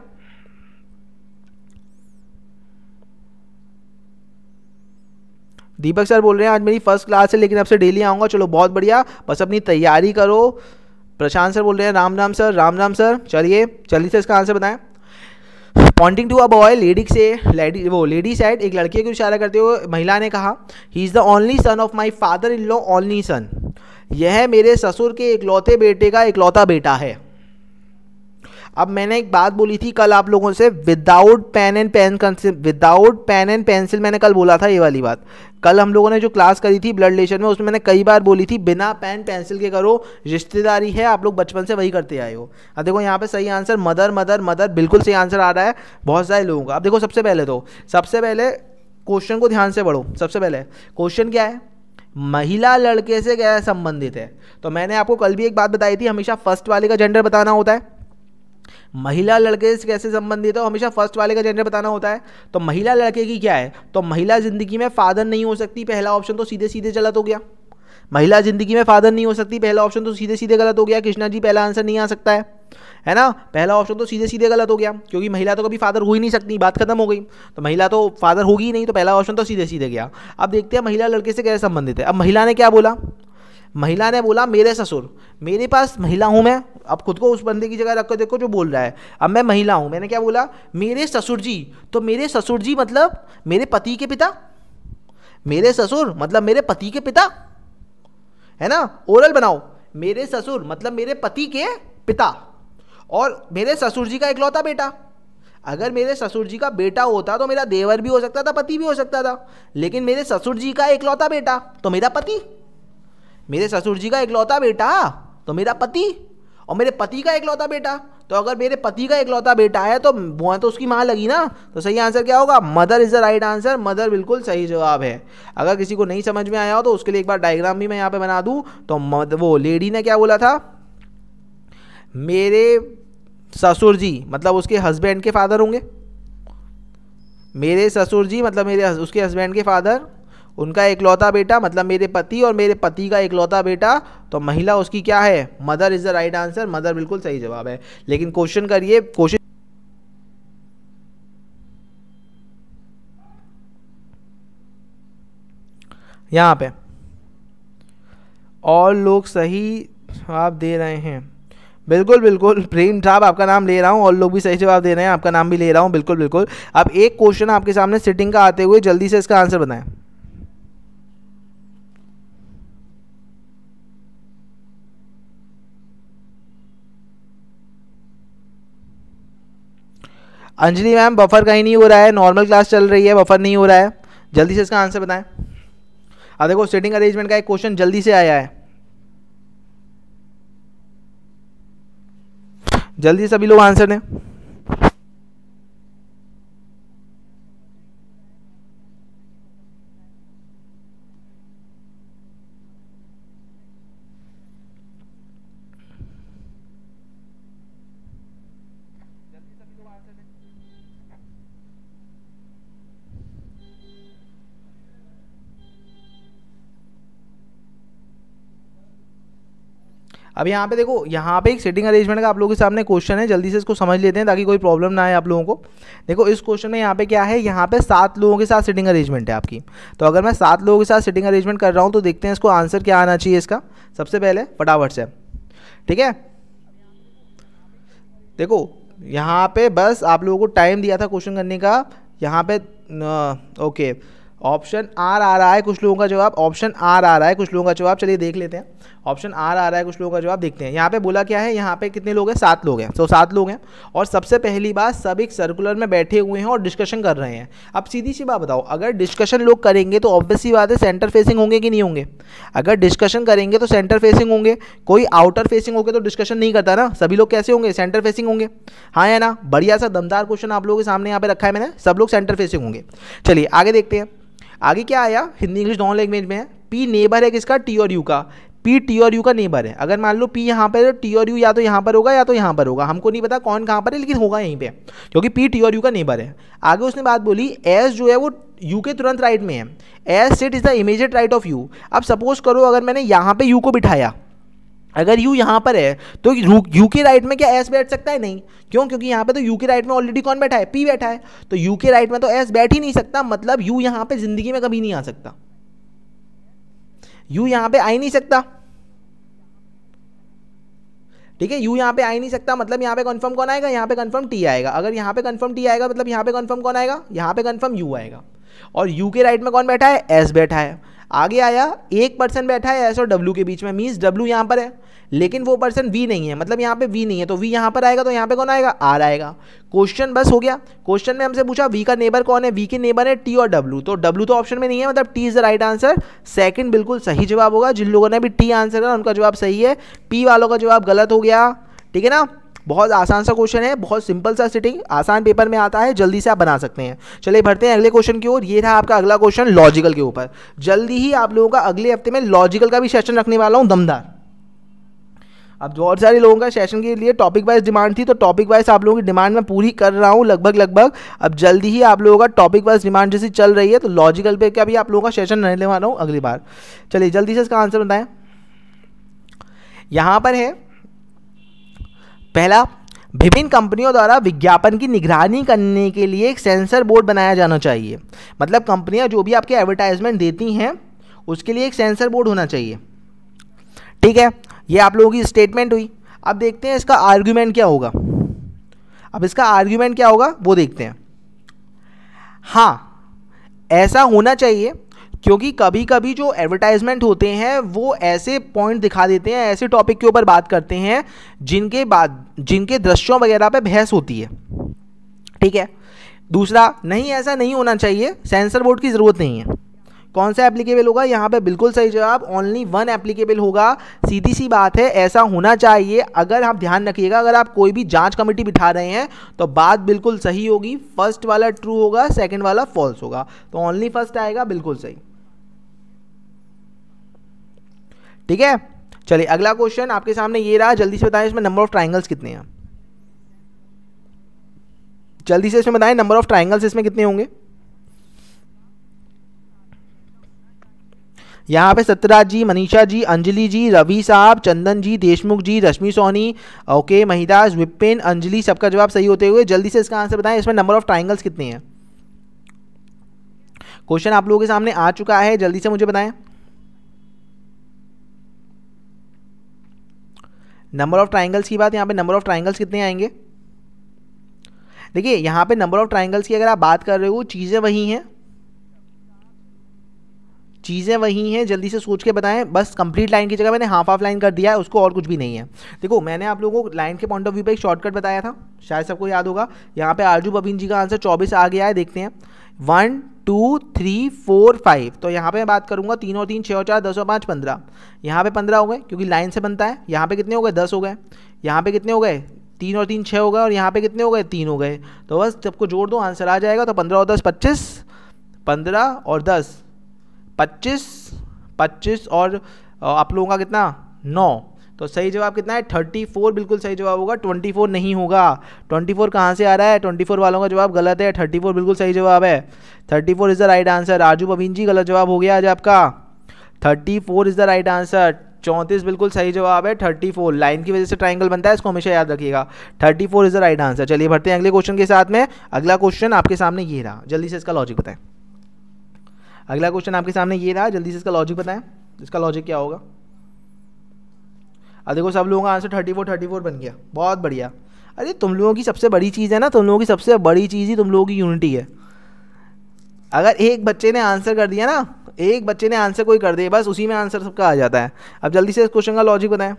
दीपक सर बोल रहे हैं आज मेरी फर्स्ट क्लास है लेकिन अब से डेली आऊँगा चलो बहुत बढ़िया बस अपनी तैयारी करो प्रशांत सर बोल रहे हैं राम राम सर राम राम सर चलिए जल्दी से इसका आंसर बताएं pointing to a boy lady से लेडी वो लेडी साइड एक लड़के को इशारा करते हुए महिला ने कहा he is the only son of my father in law only son यह मेरे ससुर के इकलौते बेटे का इकलौता बेटा है अब मैंने एक बात बोली थी कल आप लोगों से without pen and pen without pen and pencil मैंने कल बोला था ये वाली बात कल हम लोगों ने जो क्लास करी थी ब्लड रिलेशन में उसमें मैंने कई बार बोली थी बिना पेन पेंसिल के करो रिश्तेदारी है आप लोग बचपन से वही करते आए हो अब देखो यहाँ पे सही आंसर मदर मदर मदर बिल्कुल सही आंसर आ रहा है बहुत सारे लोगों का अब देखो सबसे पहले तो सबसे पहले क्वेश्चन को ध्यान से पढ़ो सबसे पहले क्वेश्चन क्या है महिला लड़के से क्या संबंधित है तो मैंने आपको कल भी एक बात बताई थी हमेशा फर्स्ट वाले का जेंडर बताना होता है महिला लड़के से कैसे संबंधित है तो हमेशा फर्स्ट वाले का जेंडर बताना होता है तो महिला लड़के की क्या है तो महिला जिंदगी में फादर नहीं हो सकती पहला ऑप्शन तो सीधे सीधे गलत हो गया महिला जिंदगी में फादर नहीं हो सकती पहला ऑप्शन तो सीधे सीधे गलत हो गया कृष्णा जी पहला आंसर नहीं आ सकता है है ना पहला ऑप्शन तो सीधे सीधे गलत हो गया क्योंकि महिला तो कभी फादर हो ही नहीं सकती बात खत्म हो गई तो महिला तो फादर होगी ही नहीं तो पहला ऑप्शन तो सीधे सीधे गया अब देखते हैं महिला लड़के से कैसे संबंधित है अब महिला ने क्या बोला महिला ने बोला मेरे ससुर मेरे पास महिला हूँ मैं अब खुद को उस बंदे की जगह रख कर देखो जो बोल रहा है अब मैं महिला हूँ मैंने क्या बोला मेरे ससुर जी तो मेरे ससुर जी मतलब मेरे पति के पिता मेरे ससुर मतलब मेरे पति के पिता है ना ओरल बनाओ मेरे ससुर मतलब मेरे पति के पिता और मेरे ससुर जी का इकलौता बेटा अगर मेरे ससुर जी का बेटा होता तो मेरा देवर भी हो सकता था पति भी हो सकता था लेकिन मेरे ससुर जी का इकलौता बेटा तो मेरा पति मेरे ससुर जी का इकलौता बेटा तो मेरा पति और मेरे पति का इकलौता बेटा तो अगर मेरे पति का इकलौता बेटा है तो वहाँ तो उसकी माँ लगी ना तो सही आंसर क्या होगा mother is the right answer mother बिल्कुल सही जवाब है अगर किसी को नहीं समझ में आया हो तो उसके लिए एक बार डायग्राम भी मैं यहाँ पे बना दूँ तो मद वो लेडी ने क्या बोला था मेरे ससुर जी मतलब उसके हस्बैंड के फादर होंगे मेरे ससुर जी मतलब मेरे उसके हस्बैंड के फादर उनका इकलौता बेटा मतलब मेरे पति और मेरे पति का इकलौता बेटा तो महिला उसकी क्या है mother is the right answer mother बिल्कुल सही जवाब है लेकिन क्वेश्चन करिए क्वेश्चन यहाँ पे और लोग सही जवाब दे रहे हैं बिल्कुल बिल्कुल प्रेम साहब आपका नाम ले रहा हूँ और लोग भी सही जवाब दे रहे हैं आपका नाम भी ले रहा हूँ बिल्कुल बिल्कुल अब एक क्वेश्चन आपके सामने सिटिंग का आते हुए जल्दी से इसका आंसर बताएं अंजलि मैम बफर कहीं नहीं हो रहा है नॉर्मल क्लास चल रही है बफर नहीं हो रहा है जल्दी से इसका आंसर बताएं अब देखो सेटिंग अरेंजमेंट का एक क्वेश्चन जल्दी से आया है जल्दी सभी लोग आंसर दें अब यहाँ पे देखो यहाँ पे एक सेटिंग अरेंजमेंट का आप लोगों के सामने क्वेश्चन है जल्दी से इसको समझ लेते हैं ताकि कोई प्रॉब्लम ना आए आप लोगों को देखो इस क्वेश्चन में यहाँ पे क्या है यहाँ पे सात लोगों के साथ सेटिंग अरेंजमेंट है आपकी तो अगर मैं सात लोगों के साथ सेटिंग अरेंजमेंट कर रहा हूँ तो देखते हैं इसको आंसर क्या आना चाहिए इसका सबसे पहले फटाफट से ठीक है देखो यहाँ पे बस आप लोगों को टाइम दिया था क्वेश्चन करने का यहाँ पे न, ओके ऑप्शन आर आ रहा है कुछ लोगों का जवाब ऑप्शन आर आ रहा है कुछ लोगों का जवाब चलिए देख लेते हैं ऑप्शन आर आ रहा है कुछ लोगों का जवाब देखते हैं यहाँ पे बोला क्या है यहाँ पे कितने लोग हैं सात लोग हैं सो so, सात लोग हैं और सबसे पहली बात सब एक सर्कुलर में बैठे हुए हैं और डिस्कशन कर रहे हैं अब सीधी सी बात बताओ अगर डिस्कशन लोग करेंगे तो ऑब्वियसली बात है सेंटर फेसिंग होंगे कि नहीं होंगे अगर डिस्कशन करेंगे तो सेंटर फेसिंग होंगे कोई आउटर फेसिंग होकर तो डिस्कशन नहीं करता ना सभी लोग कैसे होंगे सेंटर फेसिंग होंगे हाँ है ना बढ़िया सा दमदार क्वेश्चन आप लोगों के सामने यहाँ पे रखा है मैंने सब लोग सेंटर फेसिंग होंगे चलिए आगे देखते हैं आगे क्या आया हिंदी इंग्लिश दोनों लैंग्वेज में है पी नेबर है किसका टी और यू का पी टी और यू का नेबर है अगर मान लो पी यहाँ पर है तो टी और यू या तो यहाँ पर होगा या तो यहाँ पर होगा हमको नहीं पता कौन कहाँ पर है लेकिन होगा यहीं पे क्योंकि पी टी और यू का नेबर है आगे उसने बात बोली एस जो है वो यू के तुरंत राइट में है S set is the immediate right of U अब सपोज करो अगर मैंने यहाँ पर यू को बिठाया अगर यू यहाँ पर है तो यू के राइट में क्या एस बैठ सकता है नहीं क्यों क्योंकि यहाँ पे तो यू के राइट में ऑलरेडी कौन बैठा है पी बैठा है तो यू के राइट में तो एस बैठ ही नहीं सकता मतलब यू यहाँ पे जिंदगी में कभी नहीं आ सकता यू यहाँ पे आ ही नहीं सकता ठीक है यू यहाँ पे आ ही नहीं सकता मतलब यहाँ पे कन्फर्म कौन आएगा यहाँ पे कन्फर्म टी आएगा अगर यहाँ पे कन्फर्म टी आएगा मतलब यहाँ पे कन्फर्म कौन आएगा यहाँ पे कन्फर्म यू आएगा और यू के राइट में कौन बैठा है एस बैठा है आगे आया एक पर्सन बैठा है एस और डब्ल्यू के बीच में मीन्स डब्ल्यू यहाँ पर है लेकिन वो पर्सन वी नहीं है मतलब यहाँ पे वी नहीं है तो वी यहाँ पर आएगा तो यहाँ पे कौन आएगा आर आएगा क्वेश्चन बस हो गया क्वेश्चन में हमसे पूछा वी का नेबर कौन है वी के नेबर है टी और डब्ल्यू तो डब्ल्यू तो ऑप्शन में नहीं है मतलब T is the right answer second बिल्कुल सही जवाब होगा जिन लोगों ने भी टी आंसर करा उनका जवाब सही है पी वालों का जवाब गलत हो गया ठीक है ना बहुत आसान सा क्वेश्चन है बहुत सिंपल सा सिटिंग आसान पेपर में आता है जल्दी से आप बना सकते हैं चलिए बढ़ते हैं अगले क्वेश्चन की ओर ये था आपका अगला क्वेश्चन लॉजिकल के ऊपर जल्दी ही आप लोगों का अगले हफ्ते में लॉजिकल का भी सेशन रखने वाला हूँ दमदार अब बहुत सारे लोगों का सेशन के लिए टॉपिक वाइज डिमांड थी तो टॉपिक वाइज आप लोगों की डिमांड मैं पूरी कर रहा हूँ लगभग लगभग अब जल्दी ही आप लोगों का टॉपिक वाइज डिमांड जैसी चल रही है तो लॉजिकल पे क्या भी आप लोगों का सेशन रहने वाला हूँ अगली बार चलिए जल्दी से इसका आंसर बताएं यहाँ पर है पहला विभिन्न कंपनियों द्वारा विज्ञापन की निगरानी करने के लिए एक सेंसर बोर्ड बनाया जाना चाहिए मतलब कंपनियां जो भी आपके एडवर्टाइजमेंट देती हैं उसके लिए एक सेंसर बोर्ड होना चाहिए ठीक है ये आप लोगों की स्टेटमेंट हुई अब देखते हैं इसका आर्ग्यूमेंट क्या होगा अब इसका आर्ग्यूमेंट क्या होगा वो देखते हैं हाँ ऐसा होना चाहिए क्योंकि कभी कभी जो एडवर्टाइजमेंट होते हैं वो ऐसे पॉइंट दिखा देते हैं ऐसे टॉपिक के ऊपर बात करते हैं जिनके बाद जिनके दृश्यों वगैरह पे बहस होती है ठीक है दूसरा नहीं ऐसा नहीं होना चाहिए सेंसर बोर्ड की ज़रूरत नहीं है कौन सा एप्लीकेबल होगा यहाँ पे बिल्कुल सही जवाब ओनली वन एप्लीकेबल होगा सीधी सी बात है ऐसा होना चाहिए अगर आप ध्यान रखिएगा अगर आप कोई भी जांच कमेटी बिठा रहे हैं तो बात बिल्कुल सही होगी फर्स्ट वाला ट्रू होगा सेकेंड वाला फॉल्स होगा तो ओनली फर्स्ट आएगा बिल्कुल सही ठीक है चलिए अगला क्वेश्चन आपके सामने ये रहा जल्दी से बताएं इसमें नंबर ऑफ ट्राइंगल्स कितने हैं जल्दी से इसमें बताएं नंबर ऑफ ट्राइंगल्स इसमें कितने होंगे यहाँ पे सत्यराज जी मनीषा जी अंजलि जी रवि साहब चंदन जी देशमुख जी रश्मि सोनी ओके महिदास विपिन अंजलि सबका जवाब सही होते हुए जल्दी से इसका आंसर बताएं इसमें नंबर ऑफ ट्राइंगल्स कितने हैं क्वेश्चन आप लोगों के सामने आ चुका है जल्दी से मुझे बताएं नंबर ऑफ ट्राइंगल्स की बात यहाँ पे नंबर ऑफ ट्राइंगल्स कितने आएंगे देखिए यहाँ पे नंबर ऑफ ट्राइंगल्स की अगर आप बात कर रहे हो चीज़ें वही हैं चीज़ें वही हैं जल्दी से सोच के बताएं बस कंप्लीट लाइन की जगह मैंने हाफ हाफ लाइन कर दिया है उसको और कुछ भी नहीं है देखो मैंने आप लोगों को लाइन के पॉइंट ऑफ व्यू पर एक शॉर्टकट बताया था शायद सबको याद होगा यहाँ पे आरजू बबीन जी का आंसर चौबीस आ गया है देखते हैं one two three four five तो यहाँ पे मैं बात करूँगा तीन और तीन छः और चार दस और पाँच पंद्रह यहाँ पे पंद्रह हो गए क्योंकि लाइन से बनता है यहाँ पे कितने हो गए दस हो गए यहाँ पे कितने हो गए तीन और तीन छः हो गए और यहाँ पे कितने हो गए तीन हो गए तो बस सबको जोड़ दो आंसर आ जाएगा तो पंद्रह और दस पच्चीस पंद्रह और दस पच्चीस पच्चीस और आप लोगों का कितना नौ तो सही जवाब कितना है थर्टी फोर बिल्कुल सही जवाब होगा ट्वेंटी फोर नहीं होगा ट्वेंटी फोर कहाँ से आ रहा है ट्वेंटी फोर वालों का जवाब गलत है थर्टी फोर बिल्कुल सही जवाब है thirty four is the right answer आजू बबीन जी गलत जवाब हो गया आज आपका thirty four is the right answer चौंतीस बिल्कुल सही जवाब है थर्टी फोर लाइन की वजह से ट्राइंगल बनता है इसको हमेशा याद रखिएगा thirty four is the right answer चलिए भरते हैं अगले क्वेश्चन के साथ में अगला क्वेश्चन आपके सामने ये रहा जल्दी से इसका लॉजिक बताएं अगला क्वेश्चन आपके सामने ये रहा जल्दी से इसका लॉजिक बताएं इसका लॉजिक क्या होगा अब देखो सब लोगों का answer thirty four thirty four बन गया बहुत बढ़िया अरे तुम लोगों की सबसे बड़ी चीज़ है ना तुम लोगों की सबसे बड़ी चीज़ ही तुम लोगों की यूनिटी है अगर एक बच्चे ने आंसर कर दिया ना एक बच्चे ने आंसर कोई कर दिया बस उसी में आंसर सबका आ जाता है अब जल्दी से इस क्वेश्चन का लॉजिक बताएं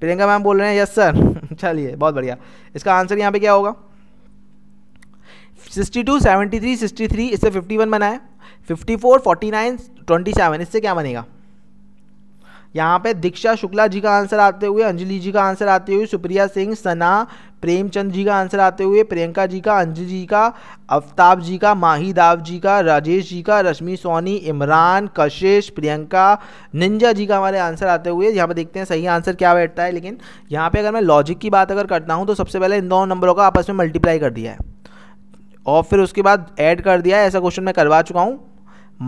प्रियंका मैम बोल रहे हैं यस सर चलिए बहुत बढ़िया इसका आंसर यहाँ पे क्या होगा sixty two seventy three sixty three इससे फिफ्टी वन बनाए fifty four forty nine twenty seven इससे क्या बनेगा यहाँ पे दीक्षा शुक्ला जी का आंसर आते हुए अंजलि जी का आंसर आते हुए सुप्रिया सिंह सना प्रेमचंद जी का आंसर आते हुए प्रियंका जी का अंजलि जी का अफ्ताब जी का माही दाव जी का राजेश जी का रश्मि सोनी इमरान कशिश प्रियंका निंजा जी का हमारे आंसर आते हुए यहाँ पे देखते हैं सही आंसर क्या बैठता है लेकिन यहाँ पे अगर मैं लॉजिक की बात अगर करता हूँ तो सबसे पहले इन दोनों नंबरों का आपस में मल्टीप्लाई कर दिया है और फिर उसके बाद ऐड कर दिया है ऐसा क्वेश्चन मैं करवा चुका हूँ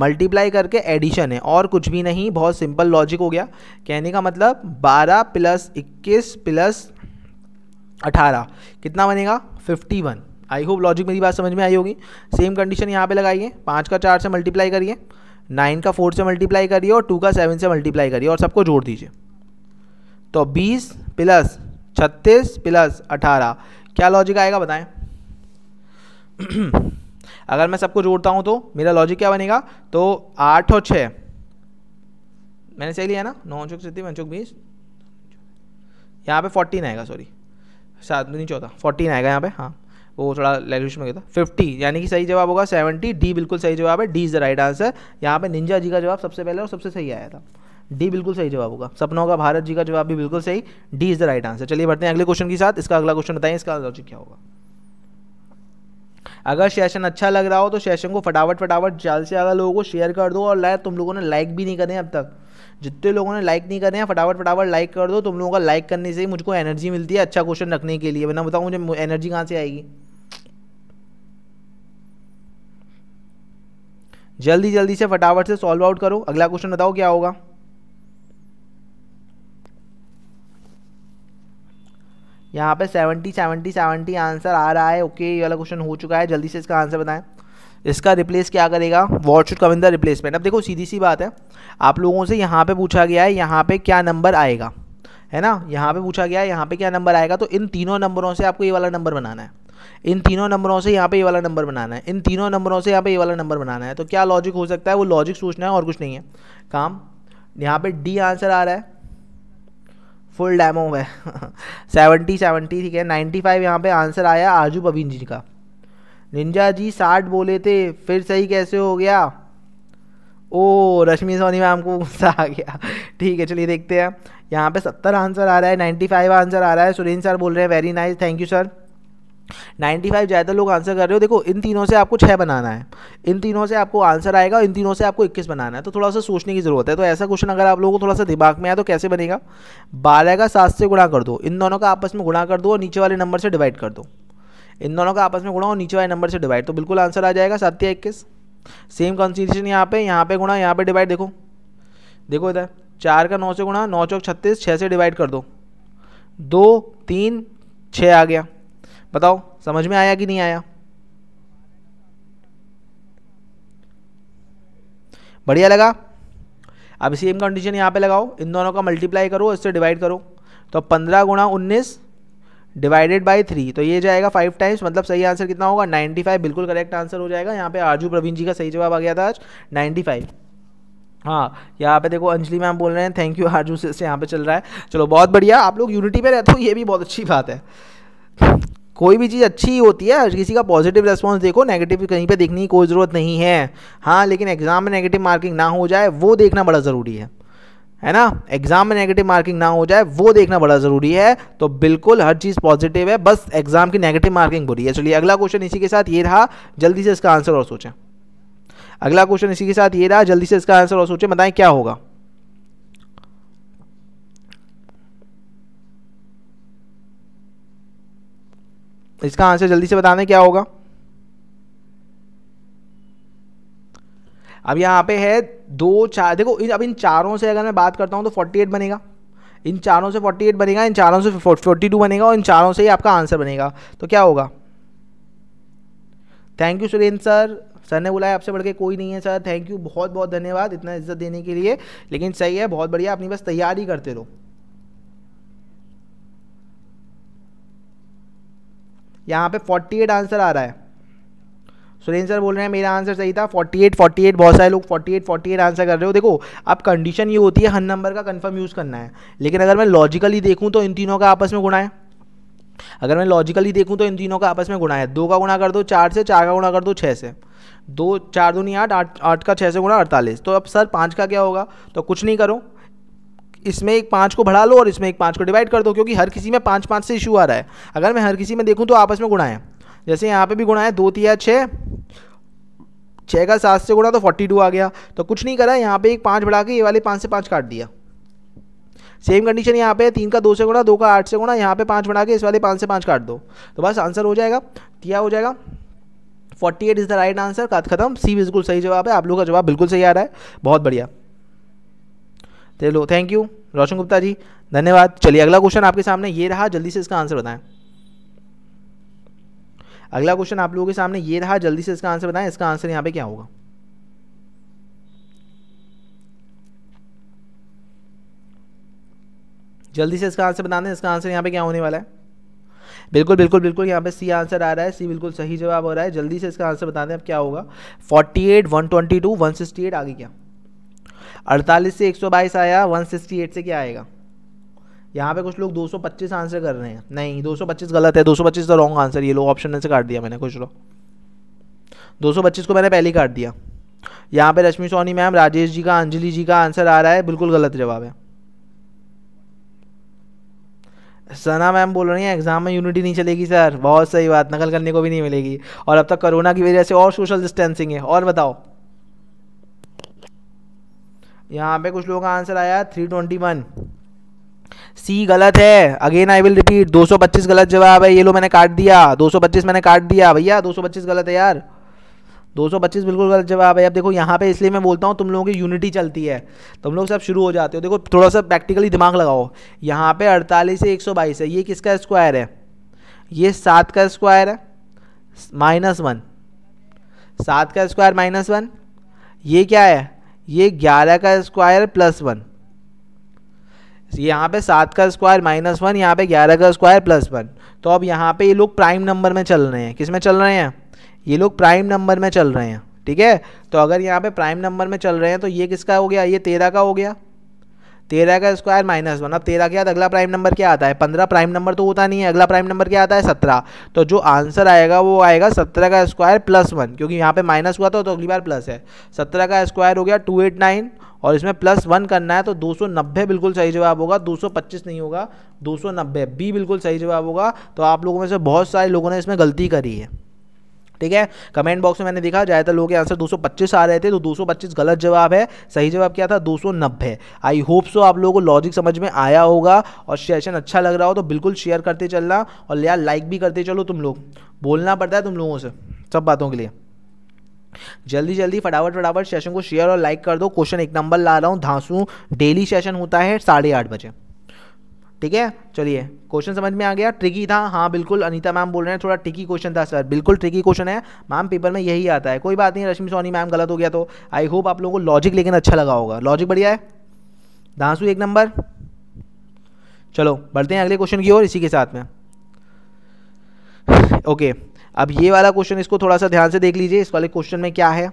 मल्टीप्लाई करके एडिशन है और कुछ भी नहीं बहुत सिंपल लॉजिक हो गया कहने का मतलब 12 प्लस इक्कीस प्लस अठारह कितना बनेगा 51 आई होप लॉजिक मेरी बात समझ में आई होगी सेम कंडीशन यहाँ पे लगाइए पाँच का चार से मल्टीप्लाई करिए नाइन का फोर से मल्टीप्लाई करिए और टू का सेवन से मल्टीप्लाई करिए और सबको जोड़ दीजिए तो बीस प्लस छत्तीस प्लस अठारह क्या लॉजिक आएगा बताएं अगर मैं सबको जोड़ता हूँ तो मेरा लॉजिक क्या बनेगा तो आठ और छः मैंने सही लिया ना नौ चौक वन पंचोक बीस यहाँ पे फोर्टीन आएगा सॉरी सात नहीं चौदह फोर्टीन आएगा यहाँ पे हाँ वो थोड़ा लैंग्वेज में गया था फिफ्टी यानी कि सही जवाब होगा सेवेंटी डी बिल्कुल सही जवाब है D is the right answer यहाँ पे निंजा जी का जवाब सबसे पहले और सबसे सही आया था डी बिल्कुल सही जवाब होगा सपना होगा भारत जी का जवाब भी बिल्कुल सही D is the right answer चलिए बढ़ते हैं अगले क्वेश्चन के साथ इसका अगला क्वेश्चन बताएं इसका लॉजिक क्या होगा अगर सेशन अच्छा लग रहा हो तो सेशन को फटाफट फटाफट जल्द से ज़्यादा लोगों को शेयर कर दो और लाइक तुम लोगों ने लाइक भी नहीं करे अब तक जितने लोगों ने लाइक नहीं करे हैं फटाफट फटाफट लाइक कर दो तुम लोगों का लाइक करने से ही मुझको एनर्जी मिलती है अच्छा क्वेश्चन रखने के लिए मैं बताऊँ मुझे एनर्जी कहाँ से आएगी जल्दी जल्दी से फटाफट से सॉल्व आउट करो अगला क्वेश्चन बताओ क्या होगा यहाँ पे सेवेंटी सेवेंटी सेवेंटी आंसर आ रहा है ओके ये वाला क्वेश्चन हो चुका है जल्दी से इसका आंसर बताएं इसका रिप्लेस क्या करेगा what should come in the replacement अब देखो सीधी सी बात है आप लोगों से यहाँ पे पूछा गया है यहाँ पे क्या नंबर आएगा है ना यहाँ पे पूछा गया है यहाँ पे क्या नंबर आएगा तो इन तीनों नंबरों से आपको ये वाला नंबर बनाना है इन तीनों नंबरों से यहाँ पे ये वाला नंबर बनाना है इन तीनों नंबरों से यहाँ पे ये वाला नंबर बनाना है तो क्या लॉजिक हो सकता है वो लॉजिक सोचना है और कुछ नहीं है काम यहाँ पे डी आंसर आ रहा है फुल डैमो है सेवेंटी सेवेंटी ठीक है नाइन्टी फाइव यहाँ पर आंसर आया आजू बबीन जी का निंजा जी साठ बोले थे फिर सही कैसे हो गया ओ रश्मि सोनी मैम को गुस्सा आ गया ठीक है चलिए देखते हैं यहाँ पे सत्तर आंसर आ रहा है नाइन्टी फाइव आंसर आ रहा है सुरेंद्र सर बोल रहे हैं very nice thank you sir ninety five ज़्यादा लोग आंसर कर रहे हो देखो इन तीनों से आपको छः बनाना है इन तीनों से आपको आंसर आएगा इन तीनों से आपको इक्कीस बनाना है तो थोड़ा सा सोचने की ज़रूरत है तो ऐसा क्वेश्चन अगर आप लोगों को थोड़ा सा दिमाग में आया तो कैसे बनेगा बारह का सात से गुणा कर दो इन दोनों का आपस में गुणा कर दो और नीचे वाले नंबर से डिवाइड कर दो इन दोनों का आपस में गुणा और नीचे वाले नंबर से डिवाइड तो बिल्कुल आंसर आ जाएगा सात या इक्कीस सेम कंसिडेशन यहाँ पे यहाँ पे गुणा यहाँ पे डिवाइड देखो देखो इधर चार का नौ से गुणा नौ चौक छत्तीस छः से डिवाइड कर दो दो तीन छः आ गया बताओ समझ में आया कि नहीं आया बढ़िया लगा अब सेम कंडीशन यहाँ पे लगाओ इन दोनों का मल्टीप्लाई करो इससे डिवाइड करो तो पंद्रह गुणा उन्नीस डिवाइडेड बाई थ्री तो ये जाएगा फाइव टाइम्स मतलब सही आंसर कितना होगा नाइन्टी फाइव बिल्कुल करेक्ट आंसर हो जाएगा यहाँ पे आरजू प्रवीण जी का सही जवाब आ गया था आज नाइन्टी फाइव हाँ यहाँ पे देखो अंजलि मैम बोल रहे हैं थैंक यू आरजू से यहाँ पे चल रहा है चलो बहुत बढ़िया आप लोग यूनिटी पे रहते हो ये भी बहुत अच्छी बात है कोई भी चीज़ अच्छी ही होती है किसी का पॉजिटिव रेस्पॉन्स देखो नेगेटिव कहीं पे देखने की कोई ज़रूरत नहीं है हाँ लेकिन एग्ज़ाम में नेगेटिव मार्किंग ना हो जाए वो देखना बड़ा ज़रूरी है है ना एग्ज़ाम में नेगेटिव मार्किंग ना हो जाए वो देखना बड़ा ज़रूरी है तो बिल्कुल हर चीज़ पॉजिटिव है बस एग्ज़ाम की नेगेटिव मार्किंग बुरी है चलिए अगला क्वेश्चन इसी के साथ ये रहा जल्दी से इसका आंसर और सोचें अगला क्वेश्चन इसी के साथ ये रहा जल्दी से इसका आंसर और सोचें बताएं क्या होगा इसका आंसर जल्दी से बताने क्या होगा अब यहाँ पे है दो चार देखो इन अब इन चारों से अगर मैं बात करता हूँ तो फोर्टी एट बनेगा इन चारों से फोर्टी एट बनेगा इन चारों से फोर्टी टू बनेगा और इन चारों से ही आपका आंसर बनेगा तो क्या होगा thank you Surendra sir sir ने बुलाया आपसे बढ़ के कोई नहीं है सर थैंक यू बहुत बहुत धन्यवाद इतना इज्जत देने के लिए लेकिन सही है बहुत बढ़िया अपनी बस तैयारी करते रहो यहाँ पे 48 आंसर आ रहा है सुरेंद्र सर बोल रहे हैं मेरा आंसर सही था 48 48 बहुत सारे लोग 48 48 आंसर कर रहे हो देखो अब कंडीशन ये होती है हर नंबर का कंफर्म यूज़ करना है लेकिन अगर मैं लॉजिकली देखूँ तो इन तीनों का आपस में गुणा है अगर मैं लॉजिकली देखूँ तो इन तीनों का आपस में गुणा है दो का गुणा कर दो चार से चार का गुणा कर दो छः से दो चार नहीं आठ आठ आठ का छः से गुणा अड़तालीस तो अब सर पाँच का क्या होगा तो कुछ नहीं करो इसमें एक पाँच को बढ़ा लो और इसमें एक पाँच को डिवाइड कर दो क्योंकि हर किसी में पाँच पाँच से इशू आ रहा है अगर मैं हर किसी में देखूँ तो आपस में गुणाएं जैसे यहाँ पे भी गुणाएं दो तिया छः छः का सात से गुणा तो फोर्टी टू आ गया तो कुछ नहीं करा यहाँ पे एक पाँच बढ़ा के ये वाले पाँच से पाँच काट दिया सेम कंडीशन यहाँ पे तीन का दो से गुणा दो का आठ से गुणा यहाँ पे पाँच बढ़ा के इस वाले पाँच से पाँच काट दो तो बस आंसर हो जाएगा तिया हो जाएगा 48 इज़ द राइट आंसर खत्म सी बिल्कुल सही जवाब है आप लोगों का जवाब बिल्कुल सही आ रहा है बहुत बढ़िया चलो थैंक यू रोशन गुप्ता जी धन्यवाद चलिए अगला क्वेश्चन आपके सामने ये रहा जल्दी से इसका आंसर बताएं अगला क्वेश्चन आप लोगों के सामने ये रहा जल्दी से इसका आंसर बताएं इसका आंसर यहाँ पे क्या होगा जल्दी से इसका आंसर बता दें इसका आंसर यहाँ पे क्या होने वाला है बिल्कुल बिल्कुल बिल्कुल यहाँ पे सी आंसर आ रहा है सी बिल्कुल सही जवाब हो रहा है जल्दी से इसका आंसर बता दें अब क्या होगा फोर्टी एट आगे क्या अड़तालीस से एक सौ बाईस आया वन सिक्सटी एट से क्या आएगा यहाँ पे कुछ लोग 225 आंसर कर रहे हैं नहीं 225 गलत है 225 द रॉन्ग आंसर ये लोग ऑप्शन में से काट दिया मैंने कुछ लोग 225 को मैंने पहले काट दिया यहाँ पे रश्मि सोनी मैम राजेश जी का अंजलि जी का आंसर आ रहा है बिल्कुल गलत जवाब है सना मैम बोल रही हैं एग्जाम में यूनिटी नहीं चलेगी सर बहुत सही बात नकल करने को भी नहीं मिलेगी और अब तक कोरोना की वजह से और सोशल डिस्टेंसिंग है और बताओ यहाँ पे कुछ लोगों का आंसर आया थ्री ट्वेंटी वन सी गलत है अगेन आई विल रिपीट 225 गलत जवाब है ये लो मैंने काट दिया 225 मैंने काट दिया भैया 225 गलत है यार 225 बिल्कुल गलत जवाब है अब देखो यहाँ पे इसलिए मैं बोलता हूँ तुम लोगों की यूनिटी चलती है तुम लोग सब शुरू हो जाते हो देखो थोड़ा सा प्रैक्टिकली दिमाग लगाओ यहाँ पे 48 से 122 है ये किसका स्क्वायर है ये सात का स्क्वायर है माइनस वन सात का स्क्वायर माइनस वन ये क्या है ये ग्यारह का स्क्वायर प्लस वन यहाँ पे सात का स्क्वायर माइनस वन यहाँ पे ग्यारह का स्क्वायर प्लस वन तो अब यहाँ पे ये लोग प्राइम नंबर में चल रहे हैं किस में चल रहे हैं ये लोग प्राइम नंबर में चल रहे हैं ठीक है तो अगर यहाँ पे प्राइम नंबर में चल रहे हैं तो ये किसका हो गया ये तेरह का हो गया तेरह का स्क्वायर माइनस वन अब तेरह के बाद अगला प्राइम नंबर क्या आता है पंद्रह प्राइम नंबर तो होता नहीं है अगला प्राइम नंबर क्या आता है सत्रह तो जो आंसर आएगा वो आएगा सत्रह का स्क्वायर प्लस वन क्योंकि यहाँ पे माइनस हुआ था तो, तो अगली बार प्लस है सत्रह का स्क्वायर हो गया टू एट नाइन और इसमें प्लस वन करना है तो नब्बे बिल्कुल सही जवाब होगा पच्चीस नहीं होगा नब्बे बी बिल्कुल सही जवाब होगा तो आप लोगों में से बहुत सारे लोगों ने इसमें गलती करी है ठीक है कमेंट बॉक्स में मैंने देखा ज़्यादातर लोग आंसर 225 आ रहे थे तो 225 गलत जवाब है सही जवाब क्या था 290 आई होप सो आप लोगों को लॉजिक समझ में आया होगा और सेशन अच्छा लग रहा हो तो बिल्कुल शेयर करते चलना और यार लाइक भी करते चलो तुम लोग बोलना पड़ता है तुम लोगों से सब बातों के लिए जल्दी जल्दी फटाफट फटाफट सेशन को शेयर और लाइक कर दो क्वेश्चन एक नंबर ला रहा हूँ धांसू डेली सेशन होता है साढ़े आठ बजे ठीक है चलिए क्वेश्चन समझ में आ गया ट्रिकी था हाँ बिल्कुल अनीता मैम बोल रहे हैं थोड़ा ट्रिकी क्वेश्चन था सर बिल्कुल ट्रिकी क्वेश्चन है मैम पेपर में यही आता है कोई बात नहीं रश्मि सोनी मैम गलत हो गया तो आई होप आप लोगों को लॉजिक लेकिन अच्छा लगा होगा लॉजिक बढ़िया है धांसु एक नंबर चलो बढ़ते हैं अगले क्वेश्चन की ओर इसी के साथ में ओके अब ये वाला क्वेश्चन इसको थोड़ा सा ध्यान से देख लीजिए इस वाले क्वेश्चन में क्या है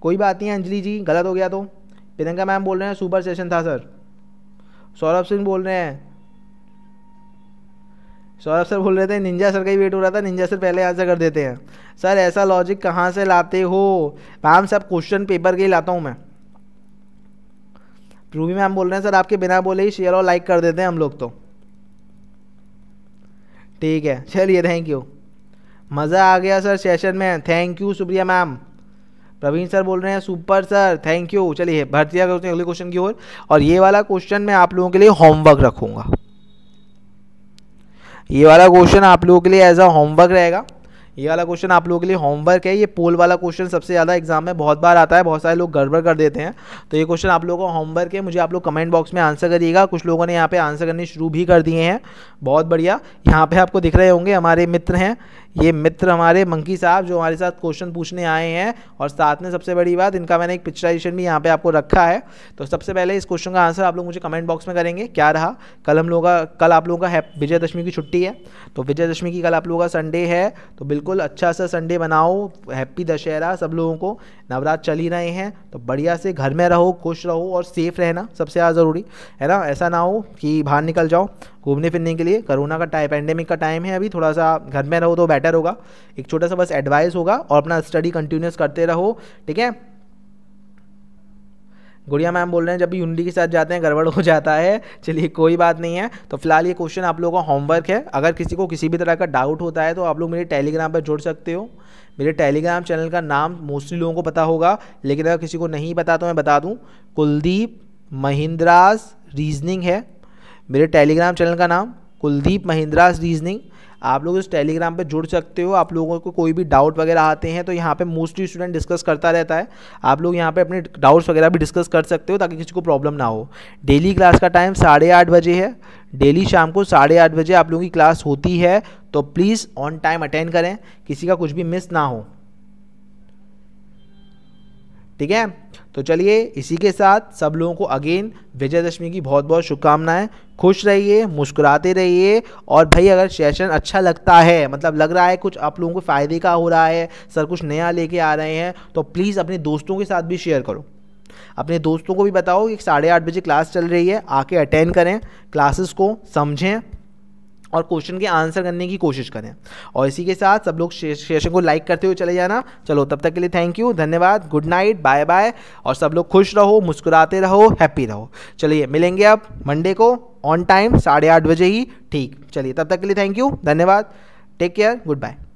कोई बात नहीं अंजलि जी गलत हो गया तो प्रियंका मैम बोल रहे हैं सुपर सेशन था सर सौरभ सिंह बोल रहे हैं सौरभ सर बोल रहे थे निंजा सर का ही वेट हो रहा था निंजा सर पहले आंसर कर देते हैं सर ऐसा लॉजिक कहाँ से लाते हो मैम सब क्वेश्चन पेपर के ही लाता हूँ मैं रूबी मैम बोल रहे हैं सर आपके बिना बोले ही शेयर और लाइक कर देते हैं हम लोग तो ठीक है चलिए थैंक यू मज़ा आ गया सर सेशन में thank you Supriya ma'am Praveen sir बोल रहे हैं सुपर सर थैंक यू चलिए भर्ती करते हैं अगले क्वेश्चन की ओर और, और ये वाला क्वेश्चन मैं आप लोगों के लिए होमवर्क रखूँगा ये वाला क्वेश्चन आप लोगों के लिए एज अ होमवर्क रहेगा ये वाला क्वेश्चन आप लोगों के लिए होमवर्क है ये पोल वाला क्वेश्चन सबसे ज़्यादा एग्जाम में बहुत बार आता है बहुत सारे लोग गड़बड़ कर देते हैं तो ये क्वेश्चन आप लोगों का होमवर्क है मुझे आप लोग कमेंट बॉक्स में आंसर करिएगा कुछ लोगों ने यहाँ पे आंसर करने शुरू भी कर दिए हैं बहुत बढ़िया यहाँ पे आपको दिख रहे होंगे हमारे मित्र हैं ये मित्र हमारे मंकी साहब जो हमारे साथ क्वेश्चन पूछने आए हैं और साथ में सबसे बड़ी बात इनका मैंने एक पिक्चराइजेशन भी यहाँ पे आपको रखा है तो सबसे पहले इस क्वेश्चन का आंसर आप लोग मुझे कमेंट बॉक्स में करेंगे क्या रहा कल हम लोग का कल आप लोगों का विजयदशमी की छुट्टी है तो विजयदशमी की कल आप लोगों का संडे है तो बिल्कुल अच्छा सा संडे बनाओ हैप्पी दशहरा सब लोगों को नवरात्र चल ही रहे हैं तो बढ़िया से घर में रहो खुश रहो और सेफ़ रहना सबसे ज़्यादा ज़रूरी है ना ऐसा ना हो कि बाहर निकल जाओ घूमने फिरने के लिए कोरोना का टाइम पैंडेमिक का टाइम है अभी थोड़ा सा घर में रहो तो बेटर होगा एक छोटा सा बस एडवाइस होगा और अपना स्टडी कंटिन्यूस करते रहो ठीक है गुड़िया मैम बोल रहे हैं जब भी यूनिटी के साथ जाते हैं गड़बड़ हो जाता है चलिए कोई बात नहीं है तो फिलहाल ये क्वेश्चन आप लोगों का होमवर्क है अगर किसी को किसी भी तरह का डाउट होता है तो आप लोग मेरे टेलीग्राम पर जुड़ सकते हो मेरे टेलीग्राम चैनल का नाम मोस्टली लोगों को पता होगा लेकिन अगर किसी को नहीं पता तो मैं बता दूँ कुलदीप महिंद्रास रीजनिंग है मेरे टेलीग्राम चैनल का नाम कुलदीप महिंद्रास रीजनिंग आप लोग इस टेलीग्राम पे जुड़ सकते हो आप लोगों को कोई भी डाउट वगैरह आते हैं तो यहाँ पे मोस्टली स्टूडेंट डिस्कस करता रहता है आप लोग यहाँ पे अपने डाउट्स वगैरह भी डिस्कस कर सकते हो ताकि किसी को प्रॉब्लम ना हो डेली क्लास का टाइम साढ़े आठ बजे है डेली शाम को साढ़े आठ बजे आप लोगों की क्लास होती है तो प्लीज़ ऑन टाइम अटेंड करें किसी का कुछ भी मिस ना हो ठीक है तो चलिए इसी के साथ सब लोगों को अगेन विजयदशमी की बहुत बहुत शुभकामनाएं खुश रहिए मुस्कुराते रहिए और भाई अगर सेशन अच्छा लगता है मतलब लग रहा है कुछ आप लोगों को फ़ायदे का हो रहा है सर कुछ नया लेके आ रहे हैं तो प्लीज़ अपने दोस्तों के साथ भी शेयर करो अपने दोस्तों को भी बताओ कि साढ़े आठ बजे क्लास चल रही है आके अटेंड करें क्लासेस को समझें और क्वेश्चन के आंसर करने की कोशिश करें और इसी के साथ सब लोग सेशन को लाइक करते हुए चले जाना चलो तब तक के लिए थैंक यू धन्यवाद गुड नाइट बाय बाय और सब लोग खुश रहो मुस्कुराते रहो हैप्पी रहो चलिए मिलेंगे अब मंडे को ऑन टाइम साढ़े आठ बजे ही ठीक चलिए तब तक के लिए थैंक यू धन्यवाद टेक केयर गुड बाय